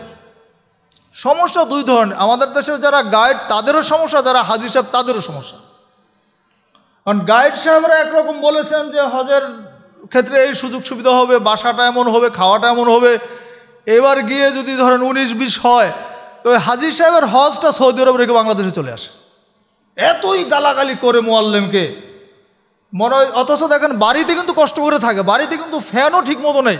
সমস্যা দুই ধরনের আমাদের দেশের যারা গাইড তাদেরও সমস্যা যারা হাজি সাহেব তাদেরও সমস্যা কারণ গাইড সাহেবরা একরকম বলেছেন যে হজের ক্ষেত্রে এই সুযোগ সুবিধা হবে বাসাটা এমন হবে খাওয়াটা এমন হবে এবার গিয়ে যদি ধরেন উনিশ বিশ হয় তো হাজির সাহেবের হজটা সৌদি আরব রেখে বাংলাদেশে চলে আসে এতই গালাগালি করে মোয়াল্লেমকে মনে হয় অথচ দেখেন বাড়িতে কিন্তু কষ্ট করে থাকে বাড়িতে কিন্তু ফ্যানও ঠিক মতো নেই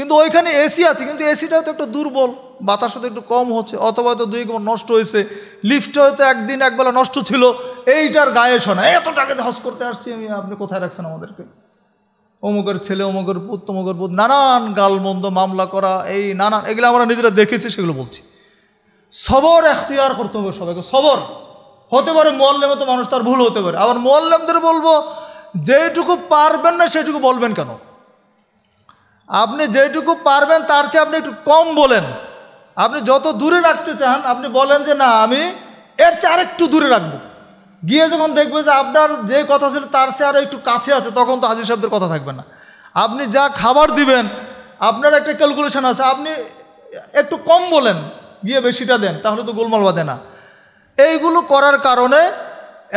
কিন্তু ওইখানে এসি আছে কিন্তু এসিটাও তো একটু দুর্বল বাতাস তো একটু কম হচ্ছে অথবা তো দুই নষ্ট হয়েছে লিফ্ট হয়তো একদিন একবেলা নষ্ট ছিল এইটার গায়ে শোনা এত টাকাতে হস করতে আসছি আমি আপনি কোথায় রাখছেন আমাদেরকে অমুকের ছেলে অমুকের পুত তমুকের পুত নানান গালমন্দ মামলা করা এই নানান এগুলো আমরা নিজেরা দেখেছি সেগুলো বলছি সবর এখতিয়ার করতে হবে সবাইকে সবর হতে পারে মোয়াল্লেমে তো মানুষ তার ভুল হতে পারে আবার মোয়াল্লেমদের বলবো যেটুকু পারবেন না সেটুকু বলবেন কেন আপনি যেটুকু পারবেন তার চেয়ে আপনি একটু কম বলেন আপনি যত দূরে রাখতে চান আপনি বলেন যে না আমি এর চেয়ে আরেকটু দূরে রাখবো গিয়ে যখন দেখবে যে আপনার যে কথা ছিল তার চেয়ে আরও একটু কাছে আছে তখন তো হাজির সাহেবদের কথা থাকবে না আপনি যা খাবার দিবেন আপনার একটা ক্যালকুলেশন আছে আপনি একটু কম বলেন গিয়ে বেশিটা দেন তাহলে তো গোলমাল বাঁধে না এইগুলো করার কারণে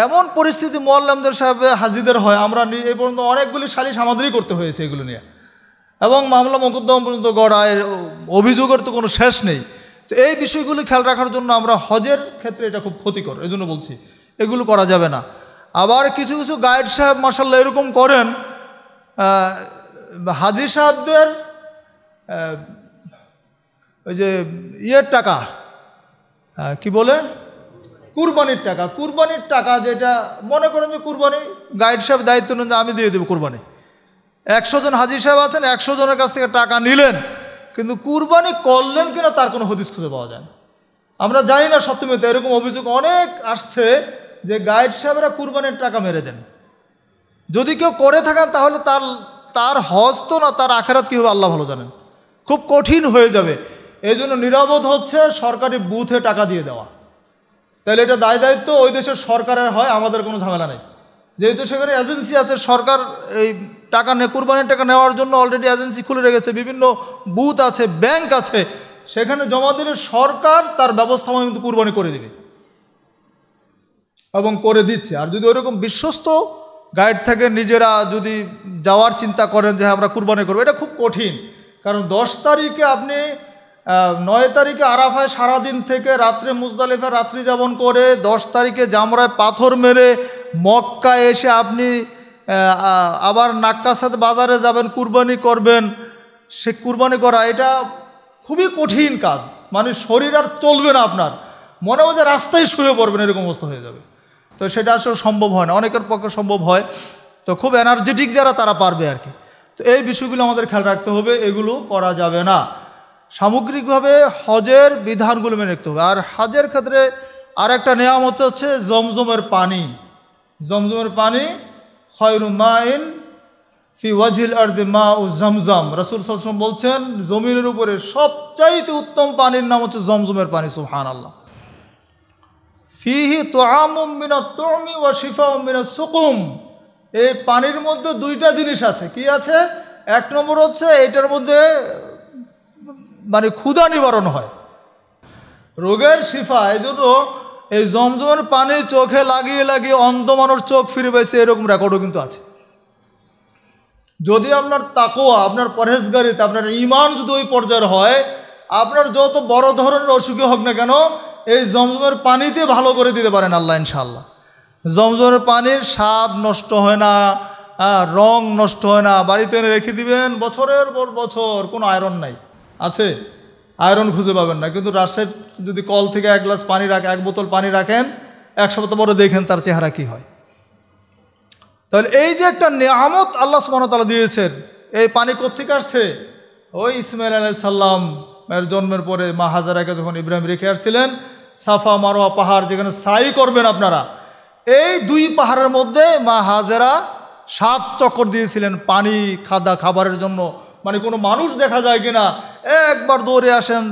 এমন পরিস্থিতি মোয়াল্লামদের সাহেব হাজিদের হয় আমরা এই পর্যন্ত অনেকগুলি সালিশ আমাদেরই করতে হয়েছে এগুলো নিয়ে এবং মামলা মোকদ্দম পর্যন্ত গড়ায় অভিযোগের তো কোনো শেষ নেই তো এই বিষয়গুলি খেয়াল রাখার জন্য আমরা হজের ক্ষেত্রে এটা খুব ক্ষতিকর এই জন্য বলছি এগুলো করা যাবে না আবার কিছু কিছু গাইড সাহেব মাসাল্লাহ এরকম করেন হাজি সাহেবদের ওই যে ইয়ের টাকা কি বলে কুরবানির টাকা কুরবানির টাকা যেটা মনে করেন যে কুরবানি গাইড সাহেব দায়িত্ব নেন আমি দিয়ে দেবো কুরবানি একশো জন হাজির সাহেব আছেন একশো জনের কাছ থেকে টাকা নিলেন কিন্তু কুরবানি করলেন কিনা তার কোনো হদিস খুঁজে পাওয়া যায় আমরা জানি না সত্যমিতে এরকম অভিযোগ অনেক আসছে যে গাইড সাহেবরা কুরবানির টাকা মেরে দেন যদি কেউ করে থাকেন তাহলে তার তার হজ তো না তার আখেরাত কী হবে আল্লাহ ভালো জানেন খুব কঠিন হয়ে যাবে এই জন্য নিরাপদ হচ্ছে সরকারি বুথে টাকা দিয়ে দেওয়া তাহলে এটা দায় দায়িত্ব ওই দেশের সরকারের হয় আমাদের কোনো ঝামেলা নেই যেহেতু সেখানে এজেন্সি আছে সরকার এই টাকা নে কুরবানির টাকা নেওয়ার জন্য অলরেডি এজেন্সি খুলে রেখেছে বিভিন্ন বুথ আছে ব্যাংক আছে সেখানে জমা দিলে সরকার তার ব্যবস্থাপনা কিন্তু কুরবানি করে দেবে এবং করে দিচ্ছে আর যদি ওইরকম বিশ্বস্ত গাইড থাকে নিজেরা যদি যাওয়ার চিন্তা করেন যে হ্যাঁ, আমরা কুরবানি করবো এটা খুব কঠিন কারণ দশ তারিখে আপনি নয় তারিখে আরাফায় সারাদিন থেকে রাত্রে মুজদালিফা রাত্রি যাপন করে দশ তারিখে জামরায় পাথর মেরে মক্কা এসে আপনি আবার নাক্কাসাদ বাজারে যাবেন কুরবানি করবেন সে কুরবানি করা এটা খুবই কঠিন কাজ মানে শরীর আর চলবে না আপনার মনে হয় যে রাস্তায় শুয়ে পড়বেন এরকম অবস্থা হয়ে যাবে তো সেটা আসলে সম্ভব হয় না অনেকের পক্ষে সম্ভব হয় তো খুব এনার্জেটিক যারা তারা পারবে আর কি তো এই বিষয়গুলো আমাদের খেয়াল রাখতে হবে এগুলো করা যাবে না সামগ্রিকভাবে হজের বিধানগুলো মেনে রাখতে হবে আর হজের ক্ষেত্রে আর একটা নেওয়া মতো হচ্ছে জমজমের পানি জমজমের পানি খয়রুমাইন ফি ওয়াজিল আর আর্দে মা ও জমজম রসুল সাসম বলছেন জমিনের উপরে সবচাইতে উত্তম পানির নাম হচ্ছে জমজমের পানি সুহান আল্লাহ ফিহি তোয়ামিনা তোমি ও শিফা উমিনা সুকুম এই পানির মধ্যে দুইটা জিনিস আছে কি আছে এক নম্বর হচ্ছে এটার মধ্যে মানে ক্ষুধা নিবারণ হয় রোগের শিফা এই জন্য এই জমজমের পানি চোখে লাগিয়ে লাগিয়ে অন্ধ মানুষ চোখ ফিরে পেয়েছে এরকম রেকর্ডও কিন্তু আছে যদি আপনার তাকোয়া আপনার পরহেজগারিতে আপনার ইমান যদি ওই পর্যায়ের হয় আপনার যত বড় ধরনের অসুখে হোক না কেন এই জমজমের পানিতে ভালো করে দিতে পারেন আল্লাহ ইনশাল্লাহ জমজমের পানির স্বাদ নষ্ট হয় না হ্যাঁ, রং নষ্ট হয় না বাড়িতে এনে রেখে দিবেন বছরের পর বছর কোনো আয়রন নাই আছে আয়রন খুঁজে পাবেন না কিন্তু রাশের যদি কল থেকে এক গ্লাস পানি রাখেন এক বোতল পানি রাখেন এক সপ্তাহ পরে দেখেন তার চেহারা কি হয় তাহলে এই যে একটা নিয়ামত আল্লাহ সুমনতালা দিয়েছেন এই পানি কোথেকে আসছে ওই ইসমাইল সাল্লাম এর জন্মের পরে মা হাজারাকে যখন ইব্রাহিম রেখে আসছিলেন সাফা মারোয়া পাহাড় যেখানে সাই করবেন আপনারা এই দুই পাহাড়ের মধ্যে মা হাজারা সাত চক্কর দিয়েছিলেন পানি খাদা খাবারের জন্য মানে কোনো মানুষ দেখা যায় কিনা একবার দৌড়ে আসেন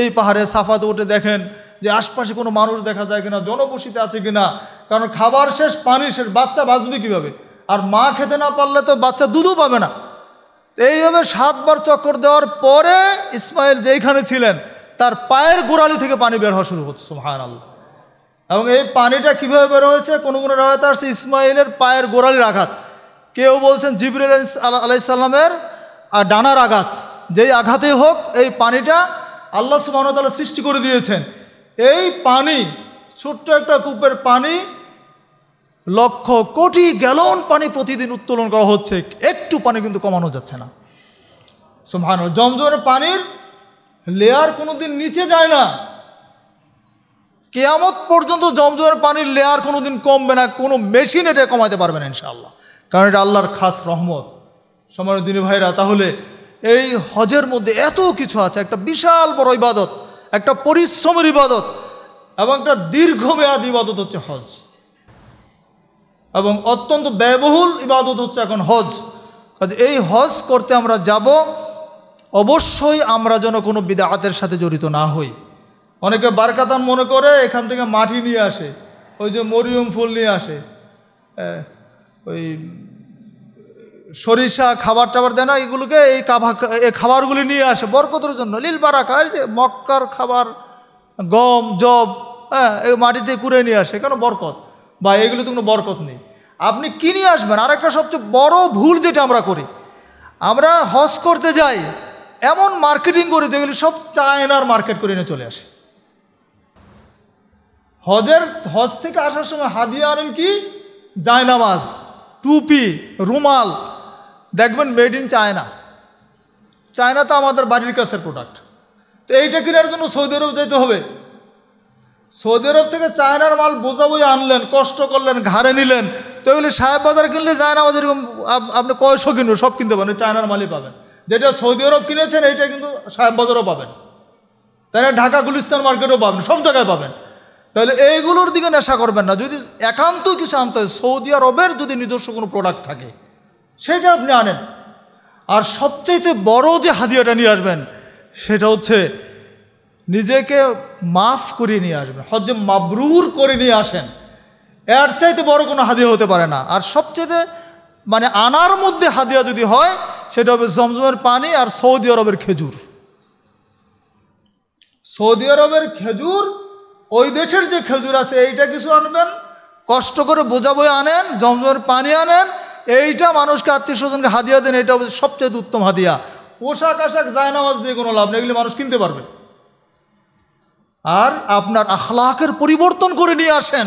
এই পাহাড়ে সাফাতে উঠে দেখেন যে আশপাশে কোনো মানুষ দেখা যায় কিনা জনবসিতে আছে কিনা কারণ খাবার শেষ পানি শেষ বাচ্চা বাঁচবে কীভাবে আর মা খেতে না পারলে তো বাচ্চা দুধও পাবে না এইভাবে সাতবার চক্কর দেওয়ার পরে ইসমাইল যেইখানে ছিলেন তার পায়ের গোড়ালি থেকে পানি বের হওয়া শুরু হচ্ছে সুহান আল্লাহ এবং এই পানিটা কীভাবে বের হয়েছে কোনো কোনো রায়তা আসছে ইসমাইলের পায়ের গোড়ালির আঘাত কেউ বলছেন জিবরুল আলাইসাল্লামের আর ডানার আঘাত যেই আঘাতেই হোক এই পানিটা আল্লাহ সুবাহতালা সৃষ্টি করে দিয়েছেন এই পানি ছোট্ট একটা কূপের পানি লক্ষ কোটি গ্যালন পানি প্রতিদিন উত্তোলন করা হচ্ছে একটু পানি কিন্তু কমানো যাচ্ছে না সুমান জমজমের পানির লেয়ার কোনোদিন নিচে যায় না কেয়ামত পর্যন্ত জমজমের পানির লেয়ার কোনোদিন কমবে না কোনো মেশিন এটা কমাতে পারবে না ইনশাআল্লাহ কারণ এটা আল্লাহর খাস রহমত সময় দিনী ভাইরা তাহলে এই হজের মধ্যে এত কিছু আছে একটা বিশাল বড় ইবাদত একটা পরিশ্রমের ইবাদত এবং একটা দীর্ঘমেয়াদী ইবাদত হচ্ছে হজ এবং অত্যন্ত ব্যয়বহুল ইবাদত হচ্ছে এখন হজ কাজে এই হজ করতে আমরা যাব অবশ্যই আমরা যেন কোনো বিদাহাতের সাথে জড়িত না হই অনেকে বারকাতান মনে করে এখান থেকে মাটি নিয়ে আসে ওই যে মরিয়ম ফুল নিয়ে আসে ওই সরিষা খাবার টাবার দেয় না এগুলোকে এই কাভা এই খাবারগুলি নিয়ে আসে বরকতের জন্য লীল বারাকা এই যে মক্কার খাবার গম জব হ্যাঁ এই মাটিতে কুড়ে নিয়ে আসে কেন বরকত বা তো কোনো বরকত নেই আপনি কিনে নিয়ে আসবেন আর একটা সবচেয়ে বড় ভুল যেটা আমরা করি আমরা হজ করতে যাই এমন মার্কেটিং করি যেগুলি সব চায়নার মার্কেট করে নিয়ে চলে আসে হজের হজ থেকে আসার সময় হাদিয়া আনেন কি জায়নামাজ টুপি রুমাল দেখবেন মেড ইন চায়না চায়না তো আমাদের বাড়ির কাছের প্রোডাক্ট তো এইটা কেনার জন্য সৌদি আরব যেতে হবে সৌদি আরব থেকে চায়নার মাল বই আনলেন কষ্ট করলেন ঘাড়ে নিলেন তো এগুলি সাহেব বাজার কিনলে চায়না না আমাদের আপনি কয়শো কিনবেন সব কিনতে পারেন চায়নার মালই পাবেন যেটা সৌদি আরব কিনেছেন এইটা কিন্তু সাহেব বাজারও পাবেন তাই ঢাকা গুলিস্তান মার্কেটও পাবেন সব জায়গায় পাবেন তাহলে এইগুলোর দিকে নেশা করবেন না যদি একান্ত কিছু আনতে হয় সৌদি আরবের যদি নিজস্ব কোনো প্রোডাক্ট থাকে সেটা আপনি আনেন আর সবচাইতে বড় যে হাদিয়াটা নিয়ে আসবেন সেটা হচ্ছে নিজেকে মাফ করে নিয়ে আসবেন হজ মাবরুর করে নিয়ে আসেন এর চাইতে বড় কোনো হাদিয়া হতে পারে না আর সবচেয়ে মানে আনার মধ্যে হাদিয়া যদি হয় সেটা হবে জমজমের পানি আর সৌদি আরবের খেজুর সৌদি আরবের খেজুর ওই দেশের যে খেজুর আছে এইটা কিছু আনবেন কষ্ট করে বোঝা আনেন জমজমের পানি আনেন এইটা মানুষকে আত্মীয় স্বজনকে হাদিয়া দেন এটা সবচেয়ে উত্তম হাদিয়া পোশাক আশাক জায়নামাজ দিয়ে কোনো লাভ নেই মানুষ কিনতে পারবে আর আপনার আখলাখের পরিবর্তন করে নিয়ে আসেন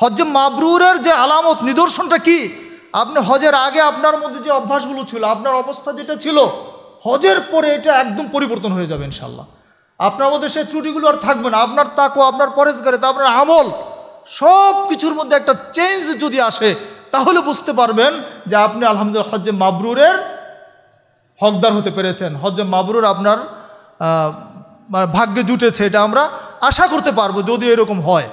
হজ্জে মাবরুরের যে আলামত নিদর্শনটা কি আপনি হজের আগে আপনার মধ্যে যে অভ্যাসগুলো ছিল আপনার অবস্থা যেটা ছিল হজের পরে এটা একদম পরিবর্তন হয়ে যাবে ইনশাল্লাহ আপনার মধ্যে সেই ত্রুটিগুলো আর থাকবে না আপনার তাকো আপনার তা আপনার আমল সব কিছুর মধ্যে একটা চেঞ্জ যদি আসে তাহলে বুঝতে পারবেন যে আপনি আলহামদুলিল্লাহ হজ্জে মাবরুরের হকদার হতে পেরেছেন হজ্জে মাবরুর আপনার মানে ভাগ্যে জুটেছে এটা আমরা আশা করতে পারবো যদি এরকম হয়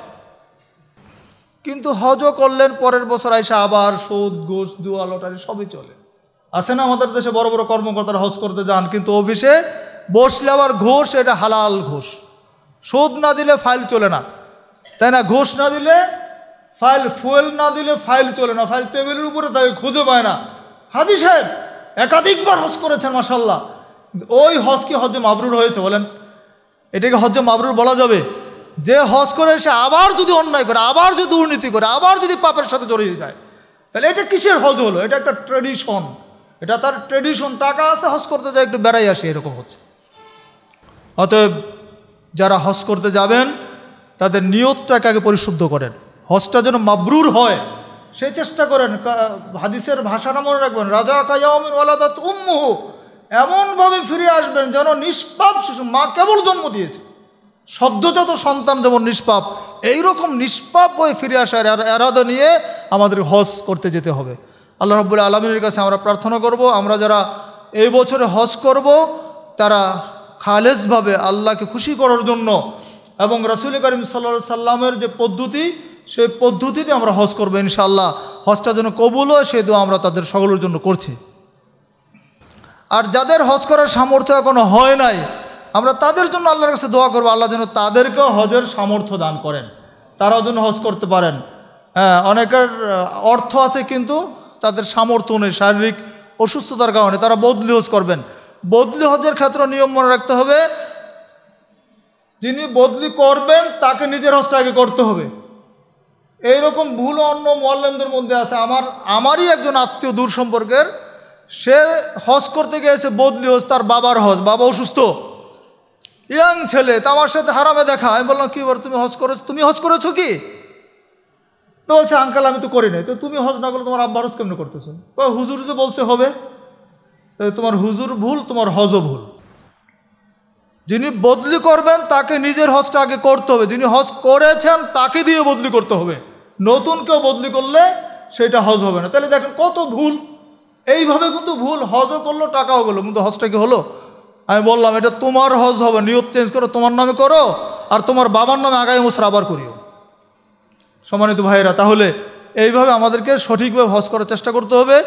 কিন্তু হজও করলেন পরের বছর আইসা আবার সুদ ঘোষ দুয়া লটারি সবই চলে আছে না আমাদের দেশে বড় বড় কর্মকর্তারা হজ করতে যান কিন্তু অফিসে বসলে আবার ঘোষ এটা হালাল ঘোষ সুদ না দিলে ফাইল চলে না তাই না ঘোষ না দিলে ফাইল ফুয়েল না দিলে ফাইল চলে না ফাইল টেবিলের উপরে তাকে খুঁজে পায় না হাজি সাহেব একাধিকবার হজ করেছেন মাসাল্লাহ ওই হজ কি হজে মাবরুর হয়েছে বলেন এটাকে হজে মাবরুর বলা যাবে যে হজ করে সে আবার যদি অন্যায় করে আবার যদি দুর্নীতি করে আবার যদি পাপের সাথে জড়িয়ে যায় তাহলে এটা কিসের হজ হলো এটা একটা ট্রেডিশন এটা তার ট্রেডিশন টাকা আছে হজ করতে যায় একটু বেড়াই আসে এরকম হচ্ছে অতএব যারা হজ করতে যাবেন তাদের নিয়তটাকে আগে পরিশুদ্ধ করেন হজটা যেন মাবরুর হয় সে চেষ্টা করেন হাদিসের ভাষাটা মনে রাখবেন রাজা কায়ামিন ওয়ালাদাত উম্মুহ এমনভাবে ফিরে আসবেন যেন নিষ্পাপ শিশু মা কেবল জন্ম দিয়েছে সদ্যজাত সন্তান যেমন নিষ্পাপ এইরকম নিষ্পাপ হয়ে ফিরে আসার এরাদা নিয়ে আমাদের হজ করতে যেতে হবে আল্লাহ রব্বুল আলমিনের কাছে আমরা প্রার্থনা করব আমরা যারা এই বছরে হজ করব তারা খালেজভাবে আল্লাহকে খুশি করার জন্য এবং রসুল করিম সাল্লা সাল্লামের যে পদ্ধতি সেই পদ্ধতিতে আমরা হজ করবো ইনশাল্লাহ হজটা যেন কবুল হয় সেই দোয়া আমরা তাদের সকলের জন্য করছি আর যাদের হজ করার সামর্থ্য এখনও হয় নাই আমরা তাদের জন্য আল্লাহর কাছে দোয়া করবো আল্লাহ যেন তাদেরকেও হজের সামর্থ্য দান করেন তারাও যেন হজ করতে পারেন হ্যাঁ অনেকের অর্থ আছে কিন্তু তাদের সামর্থ্য নেই শারীরিক অসুস্থতার কারণে তারা বদলি হজ করবেন বদলি হজের ক্ষেত্রে নিয়ম মনে রাখতে হবে যিনি বদলি করবেন তাকে নিজের হজটা আগে করতে হবে এইরকম ভুল অন্য মোয়াল্লামদের মধ্যে আছে আমার আমারই একজন আত্মীয় দূর সম্পর্কের সে হজ করতে গিয়েছে বদলি হজ তার বাবার হজ বাবা অসুস্থ ইয়াং ছেলে তা আমার সাথে হারামে দেখা আমি বললাম কী বার তুমি হজ করেছো তুমি হজ করেছো কি তো বলছে আঙ্কাল আমি তো করি নাই তো তুমি হজ না করলে তোমার আব্বা হজ কেমনি করতেছো হুজুর যে বলছে হবে তোমার হুজুর ভুল তোমার হজও ভুল যিনি বদলি করবেন তাকে নিজের হজটা আগে করতে হবে যিনি হজ করেছেন তাকে দিয়ে বদলি করতে হবে নতুন কেউ বদলি করলে সেটা হজ হবে না তাহলে দেখেন কত ভুল এইভাবে কিন্তু ভুল হজও করলো টাকাও গেলো কিন্তু হজটা কি হলো আমি বললাম এটা তোমার হজ হবে নিয়ত চেঞ্জ করো তোমার নামে করো আর তোমার বাবার নামে আগামী বছর আবার করিও সম্মানিত ভাইয়েরা তাহলে এইভাবে আমাদেরকে সঠিকভাবে হজ করার চেষ্টা করতে হবে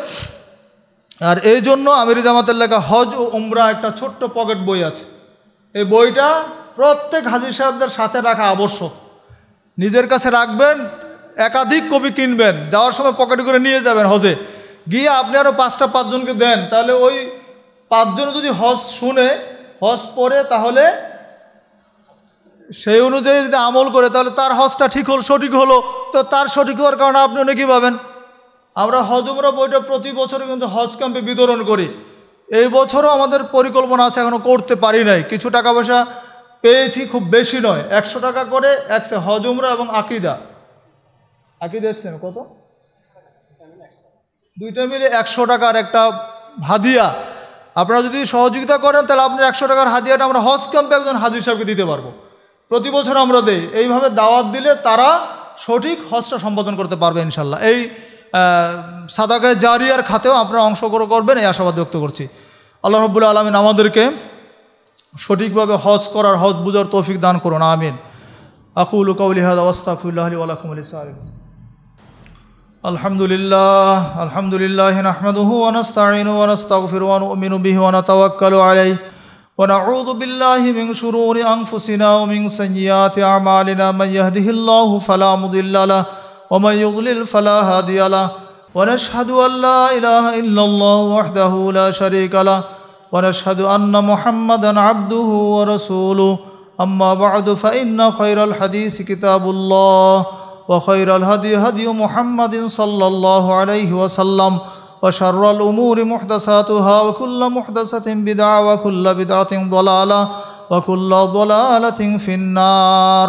আর এই জন্য আমির জামাতের লেখা হজ ও উমরা একটা ছোট্ট পকেট বই আছে এই বইটা প্রত্যেক হাজির সাহেবদের সাথে রাখা আবশ্যক নিজের কাছে রাখবেন একাধিক কবি কিনবেন যাওয়ার সময় পকেটে করে নিয়ে যাবেন হজে গিয়ে আপনি আরও পাঁচটা পাঁচজনকে দেন তাহলে ওই পাঁচজন যদি হজ শুনে হজ পড়ে তাহলে সেই অনুযায়ী যদি আমল করে তাহলে তার হজটা ঠিক হল সঠিক হলো তো তার সঠিক হওয়ার কারণে আপনি অনেকেই পাবেন আমরা হজমরা বইটা প্রতি বছর কিন্তু হজ ক্যাম্পে বিতরণ করি এই বছরও আমাদের পরিকল্পনা আছে এখনও করতে পারি নাই কিছু টাকা পয়সা পেয়েছি খুব বেশি নয় একশো টাকা করে একশো হজমরা এবং আকিদা আকিদা ইসলাম কত দুইটা মিলে একশো টাকার একটা হাদিয়া আপনারা যদি সহযোগিতা করেন তাহলে আপনার একশো টাকার হাদিয়াটা আমরা হজ ক্যাম্পে একজন হাজির সাহেবকে দিতে পারবো প্রতি বছর আমরা দেই এইভাবে দাওয়াত দিলে তারা সঠিক হজটা সম্পাদন করতে পারবে ইনশাল্লাহ এই সাদাকে জারিয়ার খাতেও আপনারা অংশগ্রহণ করবেন এই আশাবাদ ব্যক্ত করছি আল্লাহ রব্বুল আলমিন আমাদেরকে সঠিকভাবে হজ করার হজ বুঝার তৌফিক দান করুন আমিন আকুল কৌলিহাদ আস্তাকুল্লাহাম আলহামদুলিল্লাহ আলহামদুলিল্লাহ আহমদুহু আনস্তাইনু আনস্তাক ফিরওয়ান উমিনু বিহু আনা তাওয়াক্কালু আলাইহি ওয়া নাউযু বিল্লাহি মিন শুরুরি আনফুসিনা ওয়া মিন সাইয়্যাতি আমালিনা মান ইয়াহদিহিল্লাহু ফালা মুদিল্লালা ومن يضلل فلا هادي له ونشهد أن لا إله إلا الله وحده لا شريك له ونشهد أن محمدا عبده ورسوله أما بعد فإن خير الحديث كتاب الله وخير الهدي هدي محمد صلى الله عليه وسلم وشر الأمور محدثاتها وكل محدثة بدعة وكل بدعة ضلالة وكل ضلالة في النار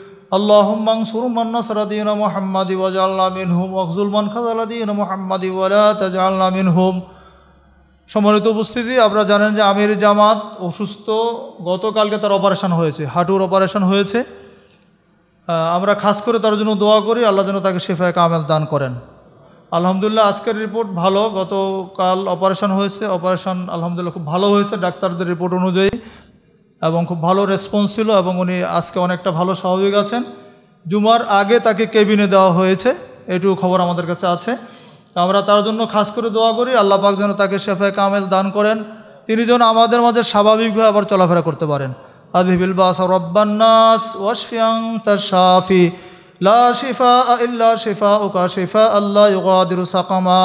اللهم সম্মানিত উপস্থিতি আপনারা জানেন যে আমির জামাত অসুস্থ গতকালকে তার অপারেশন হয়েছে হাঁটুর অপারেশন হয়েছে আমরা খাস করে তার জন্য দোয়া করি আল্লাহ যেন তাকে শেফায় কামেল দান করেন আলহামদুলিল্লাহ আজকের রিপোর্ট ভালো গতকাল অপারেশন হয়েছে অপারেশন আলহামদুলিল্লাহ খুব ভালো হয়েছে ডাক্তারদের রিপোর্ট অনুযায়ী এবং খুব ভালো রেসপন্স ছিল এবং উনি আজকে অনেকটা ভালো স্বাভাবিক আছেন জুমার আগে তাকে কেবিনে দেওয়া হয়েছে এটুকু খবর আমাদের কাছে আছে আমরা তার জন্য খাস করে দোয়া করি আল্লাহ পাক যেন তাকে শেফায় কামেল দান করেন তিনি যেন আমাদের মাঝে স্বাভাবিকভাবে আবার চলাফেরা করতে পারেন আদিবিল বাস রব্বান্নাস ওয়াশফিয়াং তাশাফি লা শিফা ইল্লা শিফা আল্লাহ সাকামা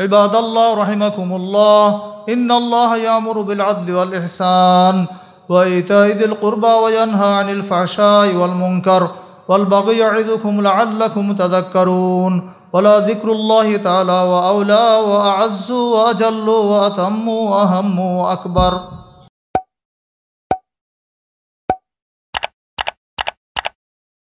عباد الله رحمكم الله إن الله يأمر بالعدل والإحسان وإيتاء ذي القربى وينهى عن الفحشاء والمنكر والبغي يعظكم لعلكم تذكرون ولا ذكر الله تعالى وأولى وأعز وأجل وأتم وأهم وأكبر